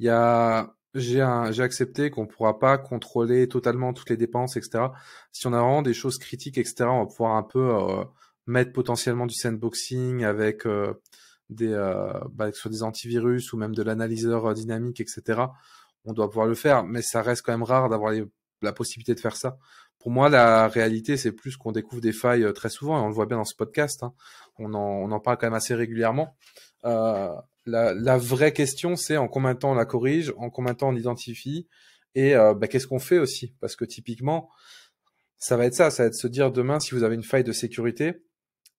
Il y a, j'ai accepté qu'on ne pourra pas contrôler totalement toutes les dépenses, etc. Si on a vraiment des choses critiques, etc., on va pouvoir un peu mettre potentiellement du sandboxing avec des, bah, des antivirus ou même de l'analyseur dynamique, etc on doit pouvoir le faire, mais ça reste quand même rare d'avoir les la possibilité de faire ça. Pour moi, la réalité, c'est plus qu'on découvre des failles euh, très souvent, et on le voit bien dans ce podcast, hein. on, en, on, en, parle quand même assez régulièrement. Euh, la, vraie question, c'est en combien de temps on la corrige, en combien de temps on identifie, et euh, bah, qu'est-ce qu'on fait aussi Parce que typiquement, ça va être ça, ça va être se dire demain, si vous avez une faille de sécurité,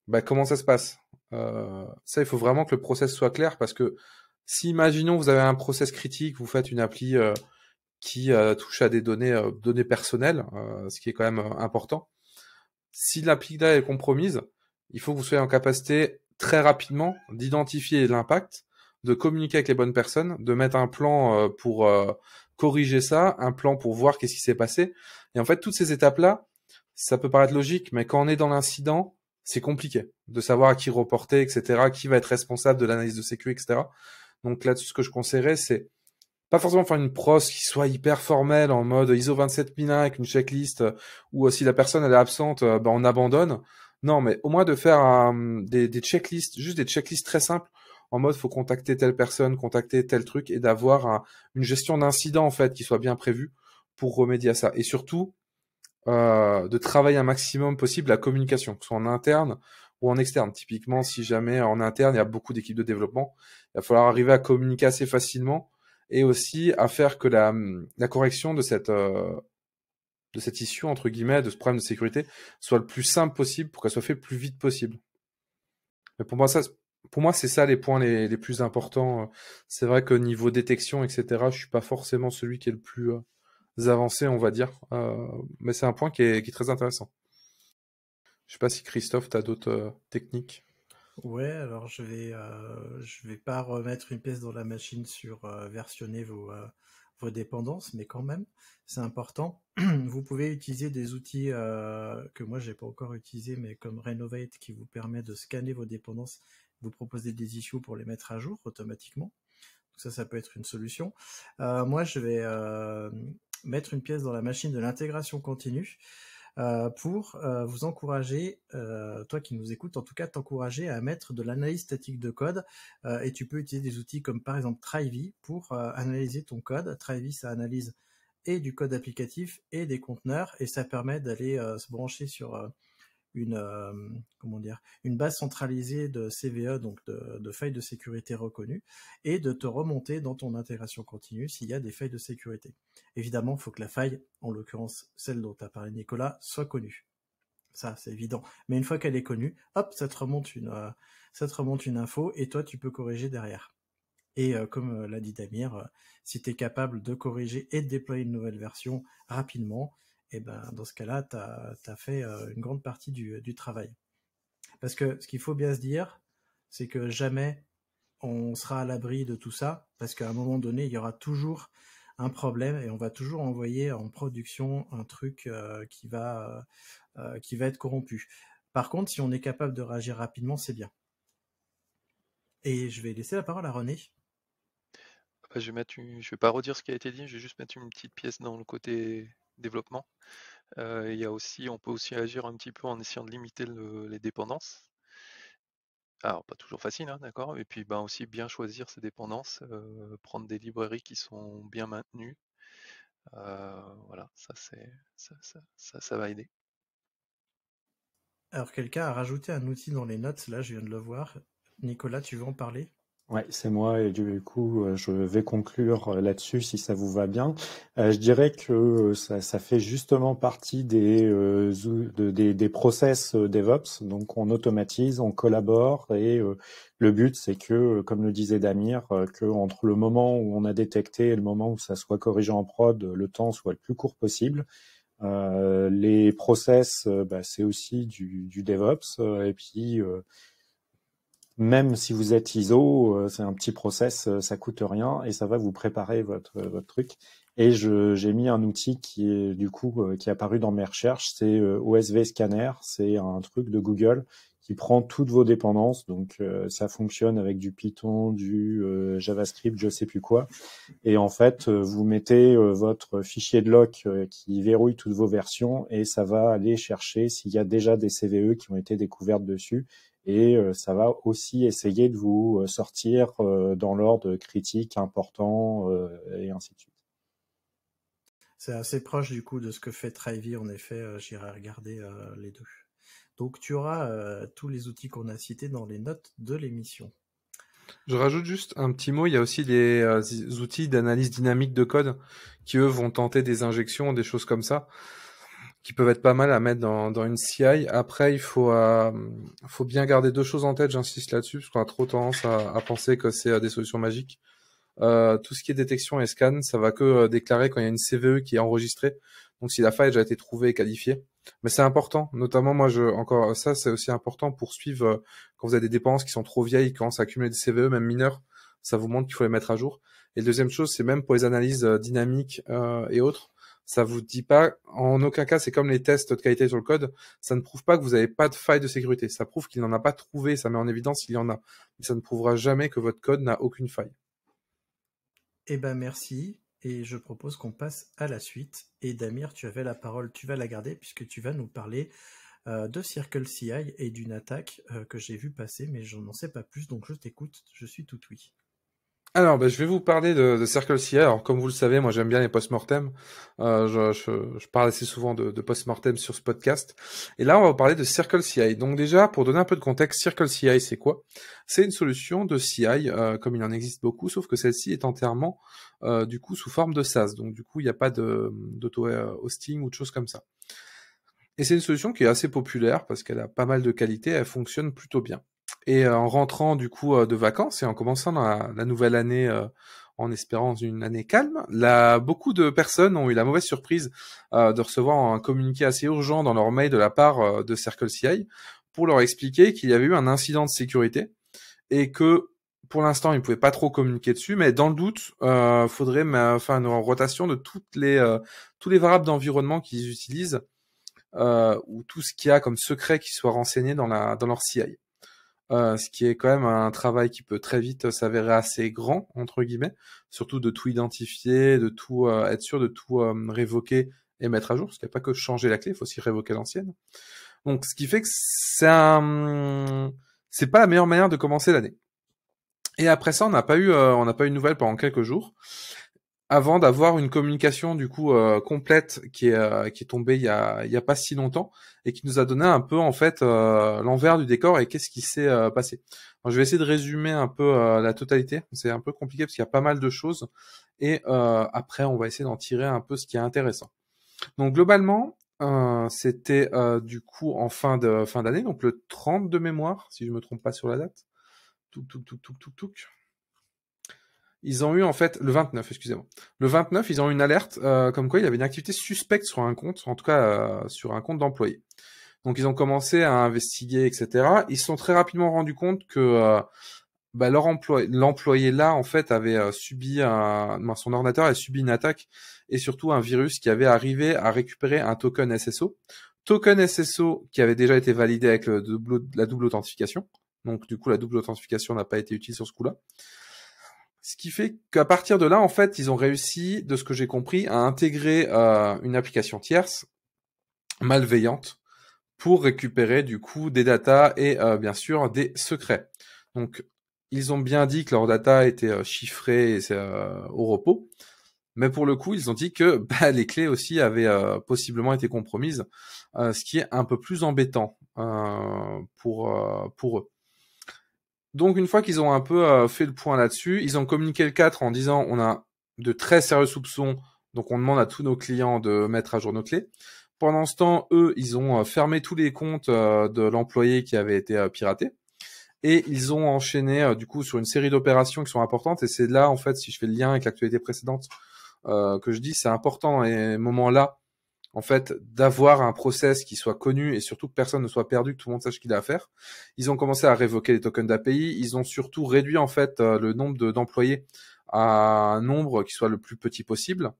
bah, comment ça se passe euh, Ça, il faut vraiment que le process soit clair, parce que si, imaginons, vous avez un process critique, vous faites une appli qui euh, touche à des données, euh, données personnelles, euh, ce qui est quand même important. Si l'implication est compromise, il faut que vous soyez en capacité très rapidement d'identifier l'impact, de communiquer avec les bonnes personnes, de mettre un plan pour corriger ça, un plan pour voir qu'est-ce qui s'est passé. Et en fait, toutes ces étapes-là, ça peut paraître logique, mais quand on est dans l'incident, c'est compliqué de savoir à qui reporter, etc., qui va être responsable de l'analyse de sécu, etc. Donc là-dessus, ce que je conseillerais, c'est pas forcément faire une prose qui soit hyper formelle en mode ISO 27001 avec une checklist euh, ou euh, si la personne elle est absente, ben on abandonne. Non, mais au moins de faire des, checklists, juste des checklists très simples en mode faut contacter telle personne, contacter tel truc et d'avoir une gestion d'incident en fait qui soit bien prévue pour remédier à ça. Et surtout de travailler un maximum possible la communication, que ce soit en interne ou en externe. Typiquement, si jamais en interne il y a beaucoup d'équipes de développement, il va falloir arriver à communiquer assez facilement et aussi à faire que la, mmh, correction de cette euh, de cette issue entre guillemets de ce problème de sécurité soit le plus simple possible pour qu'elle soit faite le plus vite possible. Mais pour moi ça pour moi c'est ça les points les, plus importants. Euh. C'est vrai que niveau détection etc je suis pas forcément celui qui est le plus euh, avancé on va dire, mais c'est un point qui est, qui est très intéressant. Je sais pas si Christophe tu as d'autres techniques. Ouais, alors je vais, euh, je vais pas remettre une pièce dans la machine sur euh, versionner euh, vos, dépendances, mais quand même, c'est important. Vous pouvez utiliser des outils que moi j'ai pas encore utilisé, mais comme Renovate qui vous permet de scanner vos dépendances, vous proposer des issues pour les mettre à jour automatiquement. ça, ça peut être une solution. moi, je vais mettre une pièce dans la machine de l'intégration continue. Euh, pour euh, vous encourager, euh, toi qui nous écoutes, en tout cas t'encourager à mettre de l'analyse statique de code. et tu peux utiliser des outils comme par exemple Trivy pour analyser ton code. Trivy, ça analyse et du code applicatif et des conteneurs et ça permet d'aller se brancher sur une euh, comment dire une base centralisée de CVE donc de, failles de sécurité reconnues et de te remonter dans ton intégration continue s'il y a des failles de sécurité. Évidemment, il faut que la faille, en l'occurrence celle dont as parlé Nicolas, soit connue. Ça, c'est évident. Mais une fois qu'elle est connue, hop, ça te remonte une euh, remonte une info et toi tu peux corriger derrière. Et euh, comme l'a dit Damir, si tu es capable de corriger et de déployer une nouvelle version rapidement, et eh ben dans ce cas-là, tu as, fait euh, une grande partie du, travail. Parce que ce qu'il faut bien se dire, c'est que jamais on sera à l'abri de tout ça, parce qu'à un moment donné, il y aura toujours un problème et on va toujours envoyer en production un truc euh, qui va euh, qui va être corrompu. Par contre, si on est capable de réagir rapidement, c'est bien. Et je vais laisser la parole à René. Bah, je vais, vais pas redire ce qui a été dit, je vais juste mettre une petite pièce dans le côté développement. Euh, il y aussi, on peut aussi agir un petit peu en essayant de limiter les dépendances. Alors, pas toujours facile, hein, d'accord Et puis, ben, aussi bien choisir ses dépendances, euh, prendre des librairies qui sont bien maintenues. Euh, voilà, ça, c'est, ça, va aider. Alors, quelqu'un a rajouté un outil dans les notes, là, je viens de le voir. Nicolas, tu veux en parler oui, c'est moi et du coup, euh, je vais conclure euh, là-dessus si ça vous va bien. Euh, je dirais que ça, ça fait justement partie des, des, des, process DevOps. Donc, on automatise, on collabore et le but, c'est que, comme le disait Damir, que entre le moment où on a détecté et le moment où ça soit corrigé en prod, le temps soit le plus court possible. les process, bah, c'est aussi du, du DevOps. Et puis, même si vous êtes ISO, euh, c'est un petit process, euh, ça coûte rien et ça va vous préparer votre, euh, votre truc. Et j'ai mis un outil qui est du coup qui est apparu dans mes recherches, c'est OSV Scanner, c'est un truc de Google qui prend toutes vos dépendances, donc ça fonctionne avec du Python, du JavaScript, je sais plus quoi. Et en fait, vous mettez votre fichier de lock qui verrouille toutes vos versions et ça va aller chercher s'il y a déjà des CVE qui ont été découvertes dessus et euh, ça va aussi essayer de vous euh, sortir euh, dans l'ordre critique important et ainsi de suite. C'est assez proche du coup de ce que fait Trivy, en effet, j'irai regarder les deux. Donc tu auras tous les outils qu'on a cités dans les notes de l'émission. Je rajoute juste un petit mot, il y a aussi des outils d'analyse dynamique de code qui eux vont tenter des injections, des choses comme ça qui peuvent être pas mal à mettre dans, dans une CI. Après, il faut, euh, faut bien garder deux choses en tête, j'insiste là-dessus, parce qu'on a trop tendance à, penser que c'est euh, des solutions magiques. Euh, tout ce qui est détection et scan, ça va que déclarer quand il y a une CVE qui est enregistrée, donc si la faille a déjà été trouvée et qualifiée. Mais c'est important, notamment moi, je, encore ça, c'est aussi important pour suivre quand vous avez des dépenses qui sont trop vieilles, quand ça accumule des CVE, même mineurs, ça vous montre qu'il faut les mettre à jour. Et deuxième chose, c'est même pour les analyses dynamiques et autres, ça vous dit pas, en aucun cas, c'est comme les tests de qualité sur le code, ça ne prouve pas que vous n'avez pas de faille de sécurité. Ça prouve qu'il n'en a pas trouvé, ça met en évidence qu'il y en a. Mais ça ne prouvera jamais que votre code n'a aucune faille. Eh ben merci, et je propose qu'on passe à la suite. Et Damir, tu avais la parole, tu vas la garder puisque tu vas nous parler euh, de Circle et d'une attaque euh, que j'ai vue passer, mais je n'en sais pas plus, donc je t'écoute, je suis tout oui. Alors, ben, je vais vous parler de, CircleCI, Alors, comme vous le savez, moi j'aime bien les post-mortem. Euh, je, parle assez souvent de, post-mortem sur ce podcast. Et là, on va vous parler de CircleCI. CI. Donc déjà, pour donner un peu de contexte, CircleCI CI, c'est quoi C'est une solution de CI, euh, comme il en existe beaucoup, sauf que celle-ci est entièrement, euh, du coup, sous forme de SaaS. Donc du coup, il n'y a pas d'auto-hosting ou de choses comme ça. Et c'est une solution qui est assez populaire parce qu'elle a pas mal de qualité, elle fonctionne plutôt bien. Et euh, en rentrant du coup euh, de vacances et en commençant la, nouvelle année euh, en espérant une année calme. beaucoup de personnes ont eu la mauvaise surprise de recevoir un communiqué assez urgent dans leur mail de la part de CircleCI pour leur expliquer qu'il y avait eu un incident de sécurité et que pour l'instant ils ne pouvaient pas trop communiquer dessus, mais dans le doute, euh, faudrait faire une rotation de toutes les tous les variables d'environnement qu'ils utilisent ou tout ce qu'il y a comme secret qui soit renseigné dans dans leur CI. Euh, ce qui est quand même un travail qui peut très vite euh, s'avérer assez grand, entre guillemets, surtout de tout identifier, de tout euh, être sûr de tout révoquer et mettre à jour, ce qu'il n'y pas que changer la clé, il faut aussi révoquer l'ancienne. Donc ce qui fait que c'est un... c'est pas la meilleure manière de commencer l'année. Et après ça, on n'a pas eu, on n'a pas eu de nouvelles pendant quelques jours avant d'avoir une communication du coup euh, complète qui est euh, qui est tombée il y a il y a pas si longtemps et qui nous a donné un peu en fait euh, l'envers du décor et qu'est-ce qui s'est passé. je vais essayer de résumer un peu la totalité. C'est un peu compliqué parce qu'il y a pas mal de choses et après on va essayer d'en tirer un peu ce qui est intéressant. Donc globalement c'était du coup en fin de fin d'année donc le 30 de mémoire si je me trompe pas sur la date ils ont eu en fait le 29, excusez-moi. Le 29, ils ont eu une alerte euh, comme quoi il y avait une activité suspecte sur un compte, en tout cas euh, sur un compte d'employé. Donc ils ont commencé à investiguer, etc. Ils se sont très rapidement rendus compte que euh, bah, leur employé, l'employé là en fait avait subi un, son ordinateur a subi une attaque et surtout un virus qui avait arrivé à récupérer un token SSO, token SSO qui avait déjà été validé avec la double authentification. Donc du coup la double authentification n'a pas été utile sur ce coup-là. Ce qui fait qu'à partir de là, en fait, ils ont réussi, de ce que j'ai compris, à intégrer euh, une application tierce malveillante pour récupérer du coup des datas et euh, bien sûr des secrets. Donc ils ont bien dit que leurs data étaient euh, chiffrées au repos, mais pour le coup, ils ont dit que bah, les clés aussi avaient possiblement été compromises, ce qui est un peu plus embêtant pour, pour eux. Donc une fois qu'ils ont un peu euh, fait le point là-dessus, ils ont communiqué le 4 en disant on a de très sérieux soupçons, donc on demande à tous nos clients de mettre à jour nos clés. Pendant ce temps, eux, ils ont euh, fermé tous les comptes euh, de l'employé qui avait été piraté. Et ils ont enchaîné du coup sur une série d'opérations qui sont importantes. Et c'est là, en fait, si je fais le lien avec l'actualité précédente que je dis, c'est important dans les moments là en fait, d'avoir un process qui soit connu et surtout que personne ne soit perdu, que tout le monde sache qu'il a à faire. Ils ont commencé à révoquer les tokens d'API. Ils ont surtout réduit en fait euh, le nombre d'employés à un nombre qui soit le plus petit possible.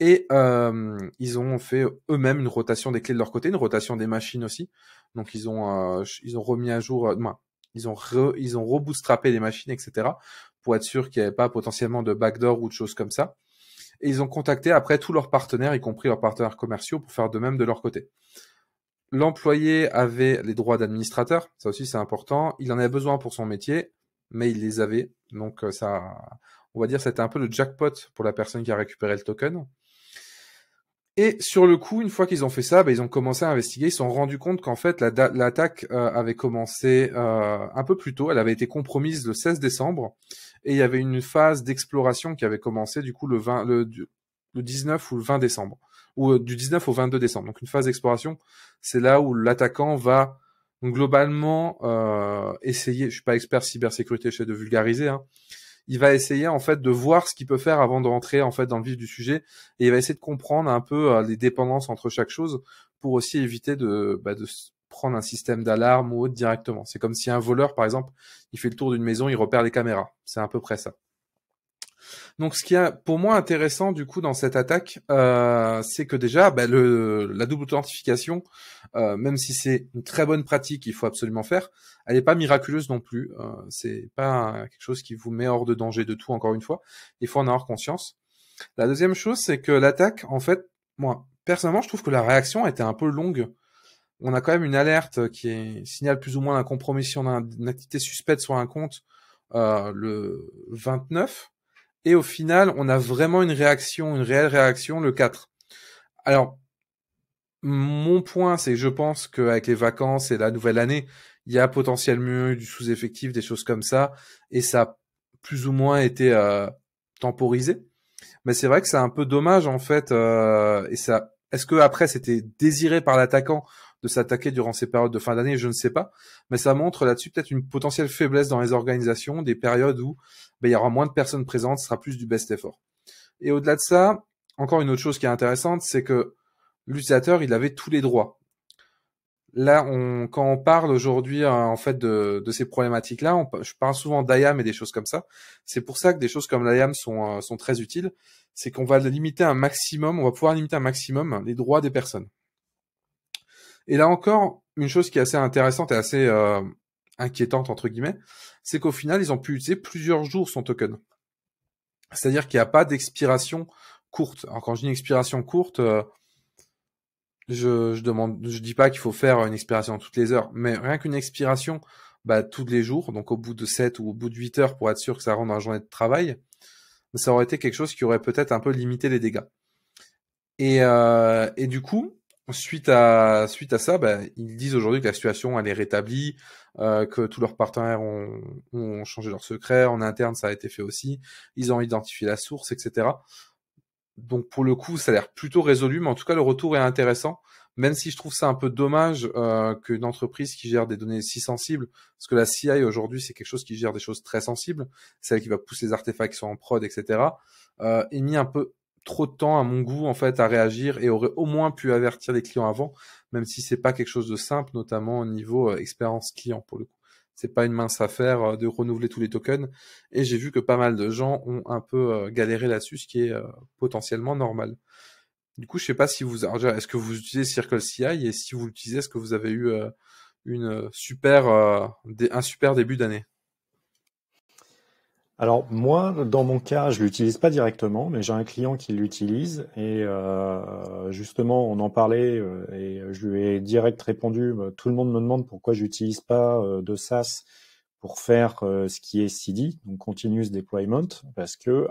Et euh, ils ont fait eux-mêmes une rotation des clés de leur côté, une rotation des machines aussi. Donc ils ont euh, ils ont remis à jour, ils ont rebootstrapé ils ont les machines, etc. pour être sûr qu'il n'y avait pas potentiellement de backdoor ou de choses comme ça. Et ils ont contacté après tous leurs partenaires, y compris leurs partenaires commerciaux, pour faire de même de leur côté. L'employé avait les droits d'administrateur, ça aussi c'est important. Il en avait besoin pour son métier, mais il les avait. Donc euh, ça, on va dire, c'était un peu le jackpot pour la personne qui a récupéré le token. Et sur le coup, une fois qu'ils ont fait ça, bah, ils ont commencé à investiguer. Ils se sont rendus compte qu'en fait, l'attaque euh, avait commencé euh, un peu plus tôt. Elle avait été compromise le 16 décembre. Et il y avait une phase d'exploration qui avait commencé du coup le, 20, le, le 19 ou le 20 décembre. Ou euh, du 19 au 22 décembre. Donc une phase d'exploration, c'est là où l'attaquant va globalement essayer, je suis pas expert cybersécurité, je sais de vulgariser, hein, il va essayer en fait de voir ce qu'il peut faire avant de rentrer en fait dans le vif du sujet et il va essayer de comprendre un peu euh, les dépendances entre chaque chose pour aussi éviter de, bah, de prendre un système d'alarme ou autre directement. C'est comme si un voleur, par exemple, il fait le tour d'une maison, il repère les caméras. C'est à peu près ça. Donc, ce qui est pour moi intéressant du coup dans cette attaque, euh, c'est que déjà, bah, le, la double authentification, euh, même si c'est une très bonne pratique, il faut absolument faire. Elle n'est pas miraculeuse non plus. Euh, c'est pas quelque chose qui vous met hors de danger de tout. Encore une fois, il faut en avoir conscience. La deuxième chose, c'est que l'attaque, en fait, moi personnellement, je trouve que la réaction était un peu longue. On a quand même une alerte qui signale plus ou moins la compromission d'une activité suspecte sur un compte euh, le 29. Et au final, on a vraiment une réaction, une réelle réaction le 4. Alors, mon point, c'est que je pense qu'avec les vacances et la nouvelle année, il y a potentiellement du sous-effectif, des choses comme ça, et ça a plus ou moins été euh, temporisé. Mais c'est vrai que c'est un peu dommage en fait, euh, et ça. Est-ce que après c'était désiré par l'attaquant de s'attaquer durant ces périodes de fin d'année, je ne sais pas. Mais ça montre là-dessus peut-être une potentielle faiblesse dans les organisations, des périodes où ben, il y aura moins de personnes présentes, ce sera plus du best effort. Et au-delà de ça, encore une autre chose qui est intéressante, c'est que l'utilisateur, il avait tous les droits. Là, on, quand on parle aujourd'hui euh, en fait de, ces problématiques-là, je parle souvent d'IAM et des choses comme ça. C'est pour ça que des choses comme l'IAM sont, euh, sont très utiles. C'est qu'on va limiter un maximum, on va pouvoir limiter un maximum les droits des personnes. Et là encore, une chose qui est assez intéressante et assez euh, inquiétante, entre guillemets, c'est qu'au final, ils ont pu utiliser plusieurs jours son token. C'est-à-dire qu'il n'y a pas d'expiration courte. Alors, quand je dis une expiration courte, euh, je, je demande, je dis pas qu'il faut faire une expiration toutes les heures, mais rien qu'une expiration, bah, tous les jours, donc au bout de 7 ou au bout de 8 heures pour être sûr que ça rentre dans la journée de travail, ça aurait été quelque chose qui aurait peut-être un peu limité les dégâts. et euh, du coup, Suite à, suite à ça, ben, ils disent aujourd'hui que la situation elle est rétablie, euh, que tous leurs partenaires ont, ont changé leur secret, en interne ça a été fait aussi, ils ont identifié la source, etc. Donc pour le coup, ça a l'air plutôt résolu, mais en tout cas le retour est intéressant, même si je trouve ça un peu dommage euh, qu'une entreprise qui gère des données si sensibles, parce que la CI aujourd'hui c'est quelque chose qui gère des choses très sensibles, celle qui va pousser les artefacts qui sont en prod, etc., euh, est mis un peu trop de temps à mon goût en fait à réagir et aurait au moins pu avertir les clients avant, même si c'est pas quelque chose de simple, notamment au niveau euh, expérience client pour le coup. C'est pas une mince affaire euh, de renouveler tous les tokens et j'ai vu que pas mal de gens ont un peu euh, galéré là-dessus, ce qui est potentiellement normal. Du coup, je sais pas si vous, est-ce que vous utilisez CircleCI et si vous l'utilisez, est-ce que vous avez eu une super, un super début d'année? Alors moi, dans mon cas, je l'utilise pas directement, mais j'ai un client qui l'utilise et euh, justement, on en parlait euh, et je lui ai direct répondu. Bah, tout le monde me demande pourquoi j'utilise pas euh, de SaaS pour faire ce qui est CD, donc continuous deployment, parce que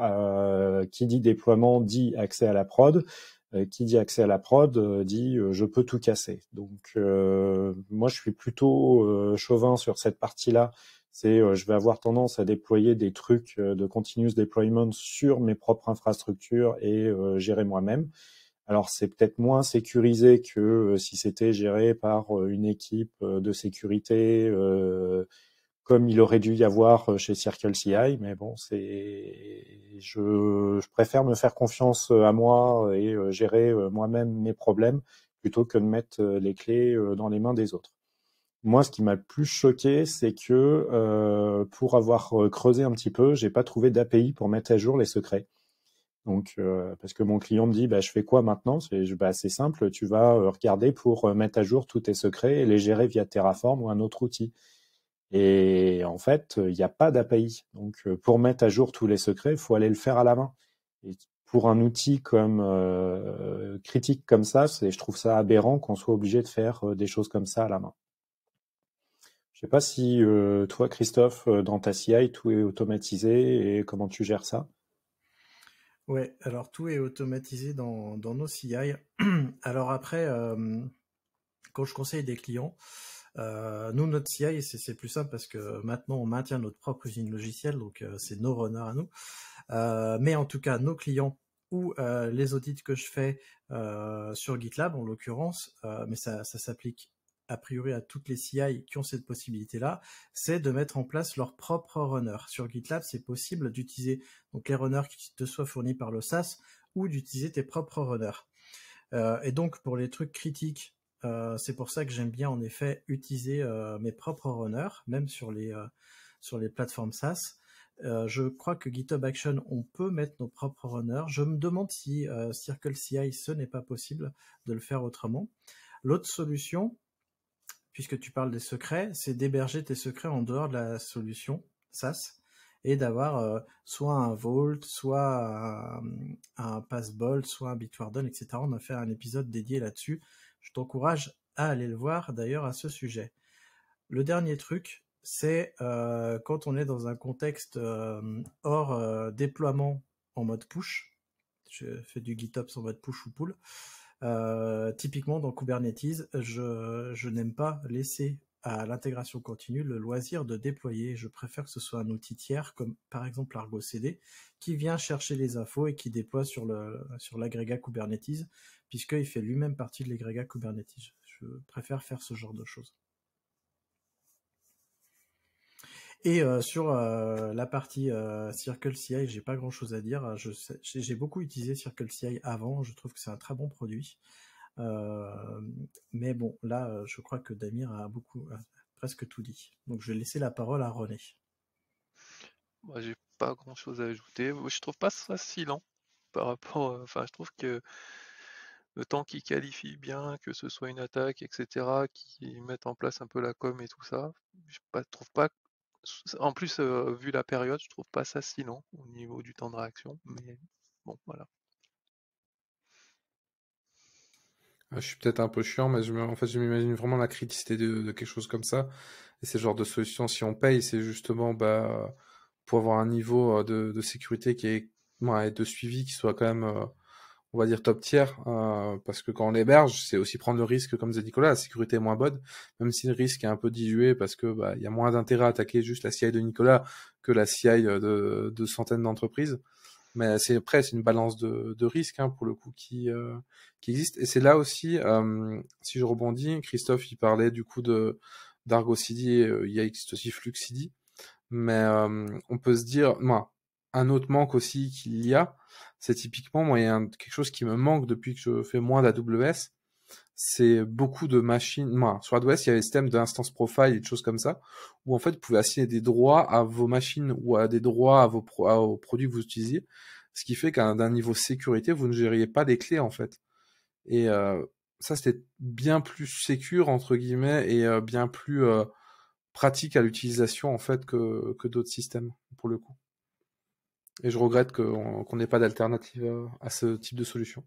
qui dit déploiement dit accès à la prod, qui dit accès à la prod dit je peux tout casser. Donc moi, je suis plutôt chauvin sur cette partie-là c'est euh, je vais avoir tendance à déployer des trucs euh, de continuous deployment sur mes propres infrastructures et euh, gérer moi-même. Alors c'est peut-être moins sécurisé que si c'était géré par une équipe de sécurité comme il aurait dû y avoir chez CircleCI, mais bon, c'est je, je préfère me faire confiance à moi et gérer moi-même mes problèmes plutôt que de mettre les clés dans les mains des autres. Moi, ce qui m'a le plus choqué, c'est que euh, pour avoir euh, creusé un petit peu, j'ai pas trouvé d'API pour mettre à jour les secrets. Donc, euh, parce que mon client me dit, bah, je fais quoi maintenant C'est bah, simple, tu vas regarder pour mettre à jour tous tes secrets et les gérer via Terraform ou un autre outil. Et en fait, il n'y a pas d'API. Donc, pour mettre à jour tous les secrets, il faut aller le faire à la main. Et pour un outil comme critique comme ça, je trouve ça aberrant qu'on soit obligé de faire des choses comme ça à la main. Je ne sais pas si euh, toi, Christophe, euh, dans ta CI, tout est automatisé et comment tu gères ça Oui, alors tout est automatisé dans, dans nos CI. alors après, euh, quand je conseille des clients, nous, notre CI, c'est plus simple parce que maintenant, on maintient notre propre usine logicielle, donc c'est nos runners à nous. mais en tout cas, nos clients ou les audits que je fais sur GitLab en l'occurrence, mais ça s'applique a priori à toutes les CI qui ont cette possibilité-là, c'est de mettre en place leur propre runner. Sur GitLab, c'est possible d'utiliser donc les runners qui te soient fournis par le SaaS ou d'utiliser tes propres runners. Euh, et donc pour les trucs critiques, euh, c'est pour ça que j'aime bien en effet utiliser euh, mes propres runners, même sur les sur les plateformes SaaS. je crois que GitHub Action, on peut mettre nos propres runners. Je me demande si CircleCI, ce n'est pas possible de le faire autrement. L'autre solution, puisque tu parles des secrets, c'est d'héberger tes secrets en dehors de la solution SaaS et d'avoir euh, soit un Vault, soit un, passbolt, soit un Bitwarden, etc. On a fait un épisode dédié là-dessus. Je t'encourage à aller le voir d'ailleurs à ce sujet. Le dernier truc, c'est euh, quand on est dans un contexte euh, hors déploiement en mode push, je fais du GitOps en mode push ou pull, euh, typiquement, dans Kubernetes, je, n'aime pas laisser à l'intégration continue le loisir de déployer. Je préfère que ce soit un outil tiers, comme par exemple Argo CD, qui vient chercher les infos et qui déploie sur sur l'agrégat Kubernetes, puisqu'il fait lui-même partie de l'agrégat Kubernetes. Je préfère faire ce genre de choses. Et euh, sur euh, la partie euh, je j'ai pas grand chose à dire. j'ai beaucoup utilisé CircleCI avant. Je trouve que c'est un très bon produit. Euh, mais bon, là, je crois que Damir a beaucoup, presque tout dit. Donc, je vais laisser la parole à René. Moi, j'ai pas grand chose à ajouter. Je trouve pas ça si lent hein, par rapport. Enfin, je trouve que le temps qui qualifie bien, que ce soit une attaque, etc., qui mettent en place un peu la com et tout ça. Je ne trouve pas en plus, vu la période, je trouve pas ça si au niveau du temps de réaction. Mais bon, voilà. Je suis peut-être un peu chiant, mais je en fait, m'imagine vraiment la criticité de, quelque chose comme ça. Et ce genre de solution, si on paye, c'est justement bah, pour avoir un niveau de, sécurité qui est, de suivi qui soit quand même on va dire top tiers, euh, parce que quand on héberge, c'est aussi prendre le risque, comme disait Nicolas, la sécurité est moins bonne, même si le risque est un peu dilué parce que bah, y a moins d'intérêt à attaquer juste la CI de Nicolas que la CI euh, de, de centaines d'entreprises. Mais c'est après, c'est une balance de, de risque hein, pour le coup euh, qui, existe. Et c'est là aussi, si je rebondis, Christophe, il parlait du coup de d'Argo CD, il y a aussi Flux mais on peut se dire, moi, un autre manque aussi qu'il y a, c'est typiquement moi, il y a quelque chose qui me manque depuis que je fais moins d'AWS, c'est beaucoup de machines. Moi, sur AWS, il y avait des systèmes d'instance profile et de choses comme ça, où en fait, vous pouvez assigner des droits à vos machines ou à des droits à vos aux produits que vous utilisiez, ce qui fait qu'à un niveau sécurité, vous ne gériez pas des clés en fait. Et euh, ça, c'était bien plus sécur entre guillemets et euh, bien plus euh, pratique à l'utilisation en fait que d'autres systèmes pour le coup. Et je regrette qu'on n'ait pas d'alternative à, ce type de solution.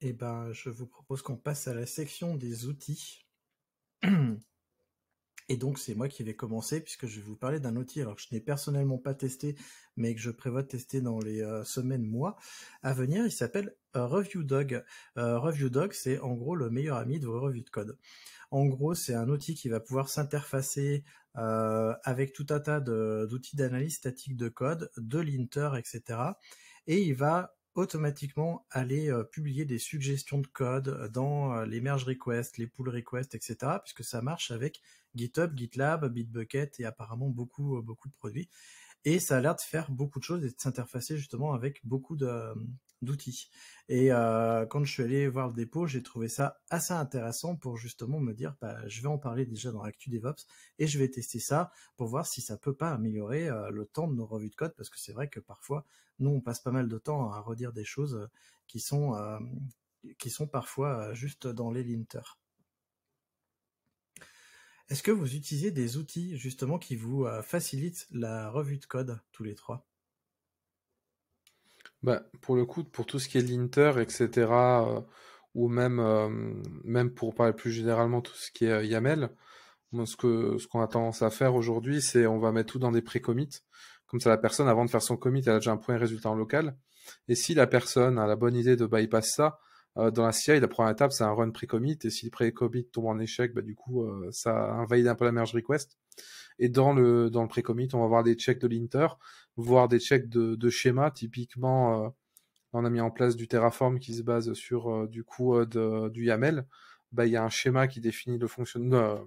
Eh ben, je vous propose qu'on passe à la section des outils. Et donc, c'est moi qui vais commencer puisque je vais vous parler d'un outil alors que je n'ai personnellement pas testé, mais que je prévois de tester dans les euh, semaines, mois à venir. Il s'appelle ReviewDog. Euh, ReviewDog, euh, c'est en gros le meilleur ami de vos revues de code. En gros, c'est un outil qui va pouvoir s'interfacer euh, avec tout un tas d'outils d'analyse statique de code, de linter, etc. Et il va automatiquement aller euh, publier des suggestions de code dans euh, les merge requests, les pull requests, etc. puisque ça marche avec GitHub, GitLab, Bitbucket et apparemment beaucoup, beaucoup de produits. Et ça a l'air de faire beaucoup de choses et de s'interfacer justement avec beaucoup de, d'outils. Et euh, quand je suis allé voir le dépôt, j'ai trouvé ça assez intéressant pour justement me dire, bah, je vais en parler déjà dans l'actu DevOps et je vais tester ça pour voir si ça peut pas améliorer euh, le temps de nos revues de code parce que c'est vrai que parfois, nous, on passe pas mal de temps à redire des choses euh, qui sont qui sont parfois juste dans les linters. Est-ce que vous utilisez des outils justement qui vous facilitent la revue de code tous les trois bah, pour le coup, pour tout ce qui est l'Inter, etc., euh, ou même, euh, même pour parler plus généralement tout ce qui est euh, YAML, ce que ce qu'on a tendance à faire aujourd'hui, c'est on va mettre tout dans des pré-commits. Comme ça, la personne, avant de faire son commit, elle a déjà un premier résultat en local. Et si la personne a la bonne idée de bypass ça, euh, dans la CI, la première étape, c'est un run pre commit et si le pré-commit tombe en échec, bah, du coup, euh, ça invalide un peu la merge request. Et dans le, dans le pré-commit, on va voir des checks de l'inter, voire des checks de, de schéma. Typiquement, euh, on a mis en place du Terraform qui se base sur, du coup, de, du YAML. Bah, il y a un schéma qui définit le fonctionnement,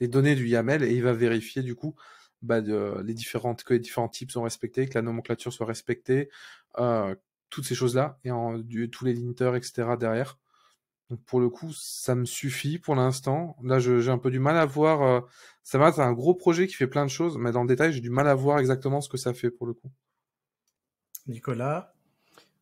les données du YAML, et il va vérifier, du coup, bah, les différentes, que les différents types sont respectés, que la nomenclature soit respectée, euh, toutes ces choses-là et en, tous les linters, etc. derrière. Donc pour le coup, ça me suffit pour l'instant. Là, j'ai un peu du mal à voir. Euh, ça va, c'est un gros projet qui fait plein de choses, mais dans le détail, j'ai du mal à voir exactement ce que ça fait pour le coup. Nicolas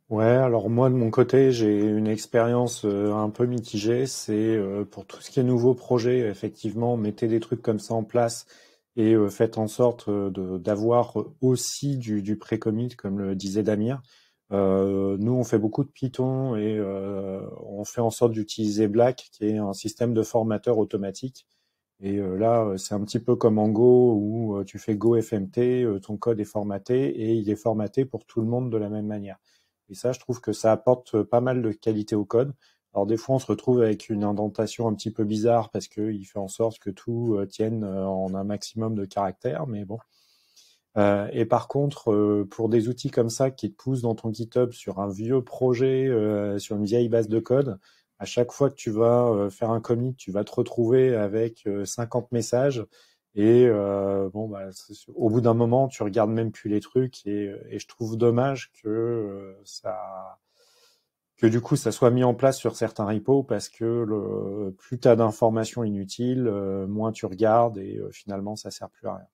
Ouais, alors moi de mon côté, j'ai une expérience euh, un peu mitigée. C'est euh, pour tout ce qui est nouveau projet, effectivement, mettez des trucs comme ça en place et faites en sorte d'avoir aussi du, du pré-commit, comme le disait Damir. Euh, nous, on fait beaucoup de Python et euh, on fait en sorte d'utiliser Black, qui est un système de formateur automatique. Et euh, là, c'est un petit peu comme en Go où tu fais Go FMT, ton code est formaté et il est formaté pour tout le monde de la même manière. Et ça, je trouve que ça apporte pas mal de qualité au code. Alors des fois, on se retrouve avec une indentation un petit peu bizarre parce qu'il fait en sorte que tout tienne en un maximum de caractères, mais bon. Euh, et par contre, euh, pour des outils comme ça qui te poussent dans ton GitHub sur un vieux projet, euh, sur une vieille base de code, à chaque fois que tu vas faire un commit, tu vas te retrouver avec 50 messages. Et bon, bah, au bout d'un moment, tu regardes même plus les trucs. Et, je trouve dommage que ça, que du coup ça soit mis en place sur certains repos parce que plus tu as d'informations inutiles, moins tu regardes et finalement ça sert plus à rien.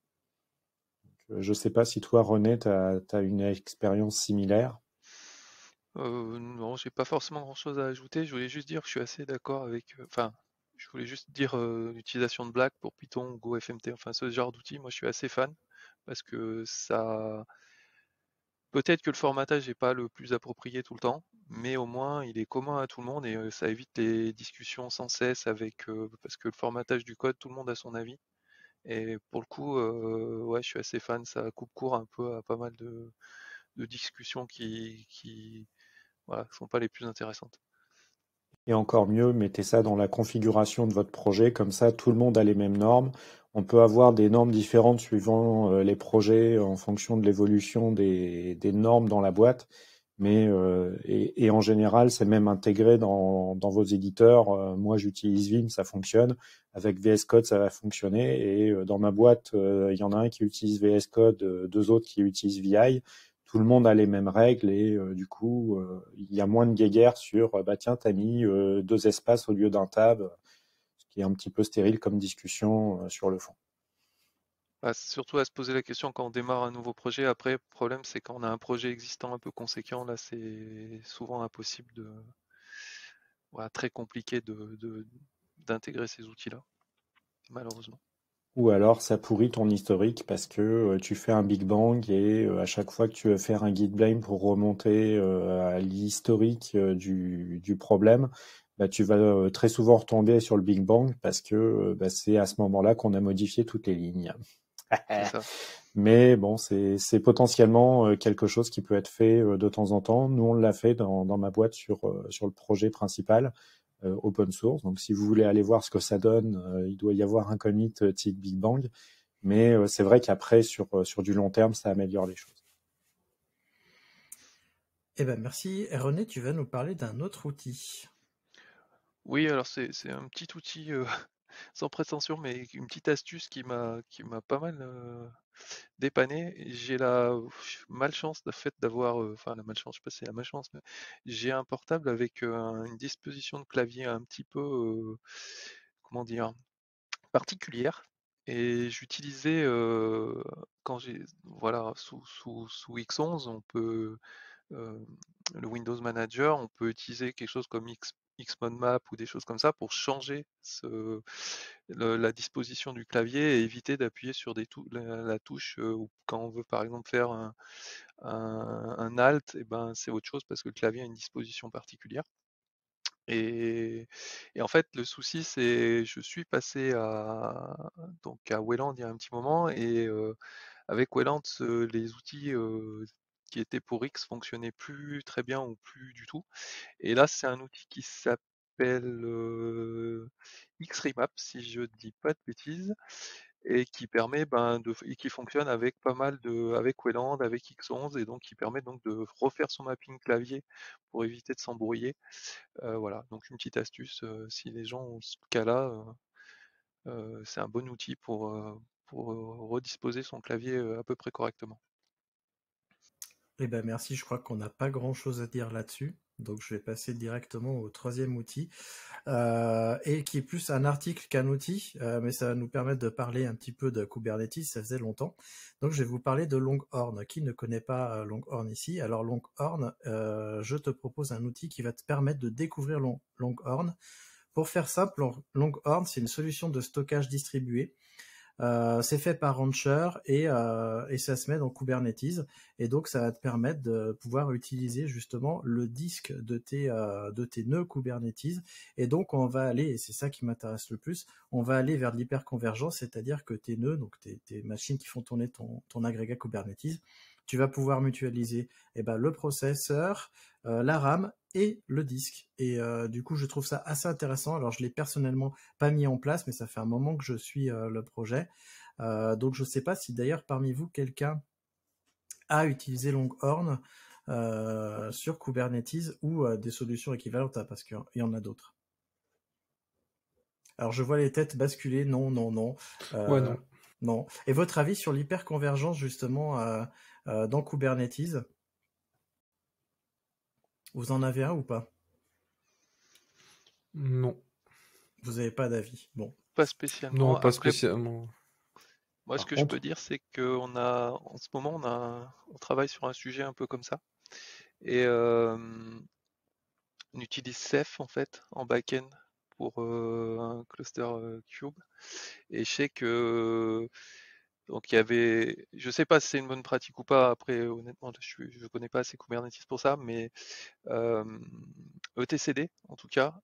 Euh, je ne sais pas si toi, René, tu as, une expérience similaire. Euh, non, j'ai pas forcément grand chose à ajouter. Je voulais juste dire que je suis assez d'accord avec. Euh, enfin, je voulais juste dire euh, l'utilisation de Black pour Python, Go, FMT, enfin ce genre d'outils. Moi, je suis assez fan parce que ça. Peut-être que le formatage n'est pas le plus approprié tout le temps, mais au moins il est commun à tout le monde et ça évite les discussions sans cesse avec parce que le formatage du code, tout le monde a son avis. Et pour le coup, euh, ouais, je suis assez fan. Ça coupe court un peu à pas mal de, discussions qui, qui voilà, sont pas les plus intéressantes. Et encore mieux, mettez ça dans la configuration de votre projet, comme ça tout le monde a les mêmes normes. On peut avoir des normes différentes suivant euh, les projets en fonction de l'évolution des normes dans la boîte mais euh, et, et, en général, c'est même intégré dans, vos éditeurs. Euh, moi, j'utilise Vim, ça fonctionne. Avec VS Code, ça va fonctionner. Et euh, dans ma boîte, euh, il y en a un qui utilise VS Code, deux autres qui utilisent VI. Tout le monde a les mêmes règles et du coup, il y a moins de guéguerre sur bah tiens, t'as mis deux espaces au lieu d'un tab, ce qui est un petit peu stérile comme discussion sur le fond surtout à se poser la question quand on démarre un nouveau projet. Après, le problème, c'est quand on a un projet existant un peu conséquent, là, c'est souvent impossible de. très compliqué d'intégrer ces outils-là, malheureusement. Ou alors ça pourrit ton historique parce que euh, tu fais un Big Bang et euh, à chaque fois que tu veux faire un Git blame pour remonter euh, à l'historique du, problème, bah, tu vas très souvent retomber sur le Big Bang parce que bah, c'est à ce moment-là qu'on a modifié toutes les lignes. Mais bon, c'est potentiellement euh, quelque chose qui peut être fait euh, de temps en temps. Nous, on l'a fait dans, ma boîte sur, euh, sur le projet principal open source. Donc, si vous voulez aller voir ce que ça donne, il doit y avoir un commit type Big Bang. Mais c'est vrai qu'après, sur, sur du long terme, ça améliore les choses. Eh ben merci. René, tu vas nous parler d'un autre outil. Oui, alors c'est un petit outil sans prétention, mais une petite astuce qui m'a qui m'a pas mal euh, dépanné. J'ai la malchance de fait d'avoir, euh, enfin la malchance, je sais pas si c'est la malchance, mais j'ai un portable avec euh, une disposition de clavier un petit peu, comment dire, particulière. Et j'utilisais quand j'ai, voilà, sous, sous, sous X11, on peut le Windows Manager, on peut utiliser quelque chose comme X, Xmon Map ou des choses comme ça pour changer ce, la disposition du clavier et éviter d'appuyer sur des la, touche quand on veut par exemple faire un, Alt, et eh ben c'est autre chose parce que le clavier a une disposition particulière. Et, en fait, le souci, c'est je suis passé à donc à Wayland il y a un petit moment et avec Wayland, les outils qui était pour X fonctionnait plus très bien ou plus du tout. Et là, c'est un outil qui s'appelle xrimap XREMAP, si je dis pas de bêtises, et qui permet ben, de, qui fonctionne avec pas mal de, avec Wayland, avec X11, et donc qui permet donc de refaire son mapping clavier pour éviter de s'embrouiller. voilà, donc une petite astuce, si les gens ont ce cas-là, c'est un bon outil pour, pour redisposer son clavier à peu près correctement. Eh ben merci, je crois qu'on n'a pas grand-chose à dire là-dessus. Donc je vais passer directement au troisième outil, euh, et qui est plus un article qu'un outil, euh, mais ça va nous permettre de parler un petit peu de Kubernetes, ça faisait longtemps. Donc je vais vous parler de Longhorn. Qui ne connaît pas euh, Longhorn ici Alors Longhorn, je te propose un outil qui va te permettre de découvrir Longhorn. Pour faire simple, Longhorn, c'est une solution de stockage distribué euh, c'est fait par Rancher et, euh, et ça se met dans Kubernetes. Et donc, ça va te permettre de pouvoir utiliser justement le disque de tes, euh, de tes nœuds Kubernetes. Et donc, on va aller, et c'est ça qui m'intéresse le plus, on va aller vers l'hyperconvergence, c'est-à-dire que tes nœuds, donc tes, tes machines qui font tourner ton, ton agrégat Kubernetes, tu vas pouvoir mutualiser et eh ben, le processeur, la RAM et le disque. Et euh, du coup, je trouve ça assez intéressant. Alors, je l'ai personnellement pas mis en place, mais ça fait un moment que je suis euh, le projet. Euh, donc, je sais pas si d'ailleurs parmi vous quelqu'un a utilisé Longhorn sur Kubernetes ou des solutions équivalentes, à parce qu'il y en a d'autres. Alors, je vois les têtes basculer. Non, non, non. non. non. Et votre avis sur l'hyperconvergence justement dans Kubernetes vous en avez un ou pas Non. Vous n'avez pas d'avis Bon. Pas spécialement. Non, pas spécialement. Moi, ce que je peux dire, c'est que on a, en ce moment, on, a, on travaille sur un sujet un peu comme ça. Et euh, on utilise Ceph, en fait, en back-end pour euh, un cluster euh, cube. Et je sais que donc il y avait, je ne sais pas si c'est une bonne pratique ou pas. Après, honnêtement, je ne connais pas assez Kubernetes pour ça, mais etcd e en tout cas,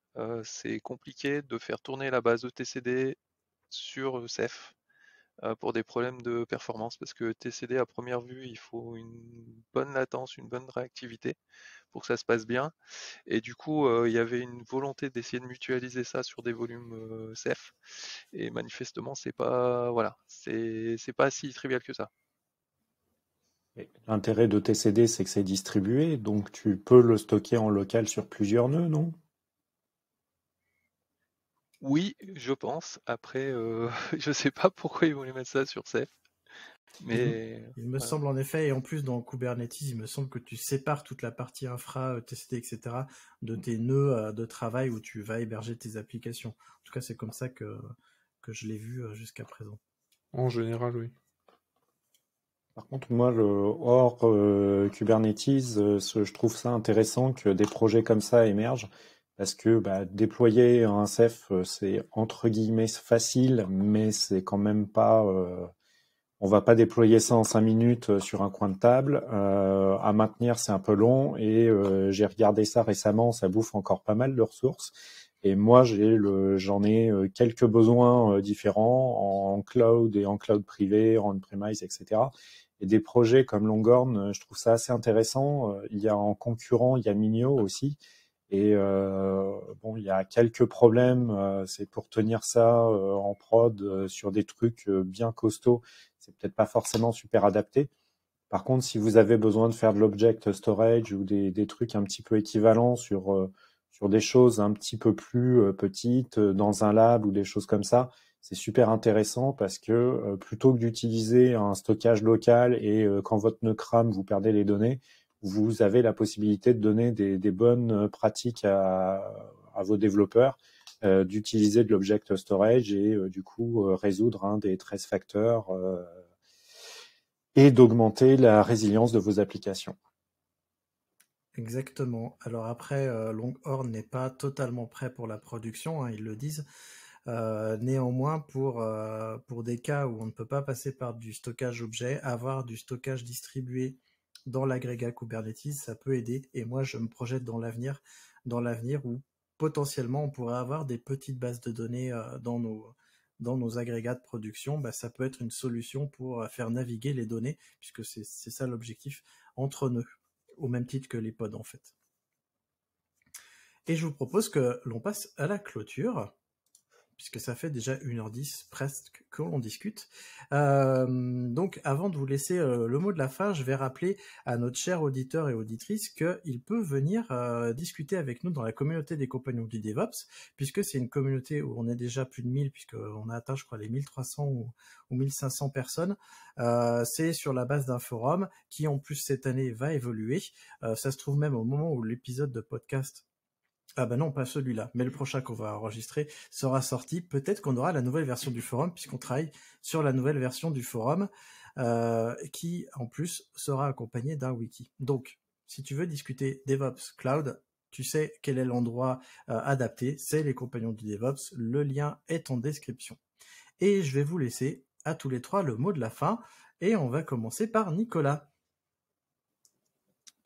c'est compliqué de faire tourner la base etcd sur Ceph euh, pour des problèmes de performance parce que TCD à première vue il faut une bonne latence, une bonne réactivité pour que ça se passe bien et du coup euh, il y avait une volonté d'essayer de mutualiser ça sur des volumes euh, et manifestement c'est pas voilà c'est pas si trivial que ça. L'intérêt de TCD c'est que c'est distribué donc tu peux le stocker en local sur plusieurs nœuds non oui, je pense. Après, je euh, je sais pas pourquoi ils voulaient mettre ça sur C. Mais il me semble en effet, et en plus dans Kubernetes, il me semble que tu sépares toute la partie infra, euh, TCT, etc. de mm. tes nœuds euh, de travail où tu vas héberger tes applications. En tout cas, c'est comme ça que, je l'ai vu jusqu'à présent. En général, oui. Par contre, moi, le hors Kubernetes, je trouve ça intéressant que des projets comme ça émergent parce que bah, déployer un CEF, euh, c'est entre guillemets facile, mais c'est quand même pas. Euh, on va pas déployer ça en cinq minutes euh, sur un coin de table. à maintenir, c'est un peu long. Et j'ai regardé ça récemment, ça bouffe encore pas mal de ressources. Et moi, j'ai le, j'en ai quelques besoins différents en cloud et en cloud privé, en premise, etc. Et des projets comme Longhorn, je trouve ça assez intéressant. Il y a en concurrent, il y a Minio aussi, et euh, bon, il y a quelques problèmes. Euh, c'est pour tenir ça euh, en prod sur des trucs bien costauds. C'est peut-être pas forcément super adapté. Par contre, si vous avez besoin de faire de l'object storage ou des, trucs un petit peu équivalents sur sur des choses un petit peu plus petites dans un lab ou des choses comme ça, c'est super intéressant parce que plutôt que d'utiliser un stockage local et quand votre nœud crame, vous perdez les données, vous avez la possibilité de donner des, bonnes euh, pratiques à, vos développeurs, euh, d'utiliser de l'object storage et euh, du coup résoudre un hein, des 13 facteurs et d'augmenter la résilience de vos applications. Exactement. Alors après, Longhorn n'est pas totalement prêt pour la production, hein, ils le disent. néanmoins, pour, pour des cas où on ne peut pas passer par du stockage objet, avoir du stockage distribué dans l'agrégat Kubernetes, ça peut aider. Et moi, je me projette dans l'avenir, dans l'avenir où potentiellement on pourrait avoir des petites bases de données euh, dans nos dans nos agrégats de production, bah, ça peut être une solution pour euh, faire naviguer les données, puisque c'est ça l'objectif, entre nous, au même titre que les pods en fait. Et je vous propose que l'on passe à la clôture puisque ça fait déjà 1h10 presque que l'on discute. Euh, donc avant de vous laisser euh, le mot de la fin, je vais rappeler à notre cher auditeur et auditrice qu'il peut venir euh, discuter avec nous dans la communauté des compagnons du DevOps, puisque c'est une communauté où on est déjà plus de 1000, puisqu'on a atteint je crois les 1300 ou 1500 personnes. c'est sur la base d'un forum qui en plus cette année va évoluer. ça se trouve même au moment où l'épisode de podcast ah ben non, pas celui-là, mais le prochain qu'on va enregistrer sera sorti. Peut-être qu'on aura la nouvelle version du forum, puisqu'on travaille sur la nouvelle version du forum, euh, qui en plus sera accompagnée d'un wiki. Donc, si tu veux discuter DevOps Cloud, tu sais quel est l'endroit euh, adapté, c'est les compagnons du DevOps, le lien est en description. Et je vais vous laisser à tous les trois le mot de la fin, et on va commencer par Nicolas.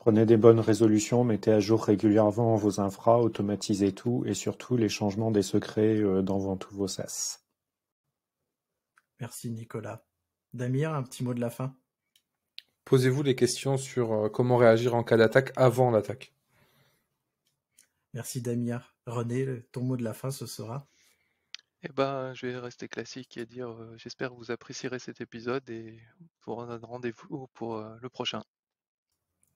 Prenez des bonnes résolutions, mettez à jour régulièrement vos infras, automatisez tout et surtout les changements des secrets euh, dans tous vos sas. Merci Nicolas. Damir, un petit mot de la fin Posez-vous des questions sur euh, comment réagir en cas d'attaque avant l'attaque. Merci Damir. René, ton mot de la fin, ce sera Eh ben, je vais rester classique et dire euh, j'espère que vous apprécierez cet épisode et vous un rendez-vous pour le prochain.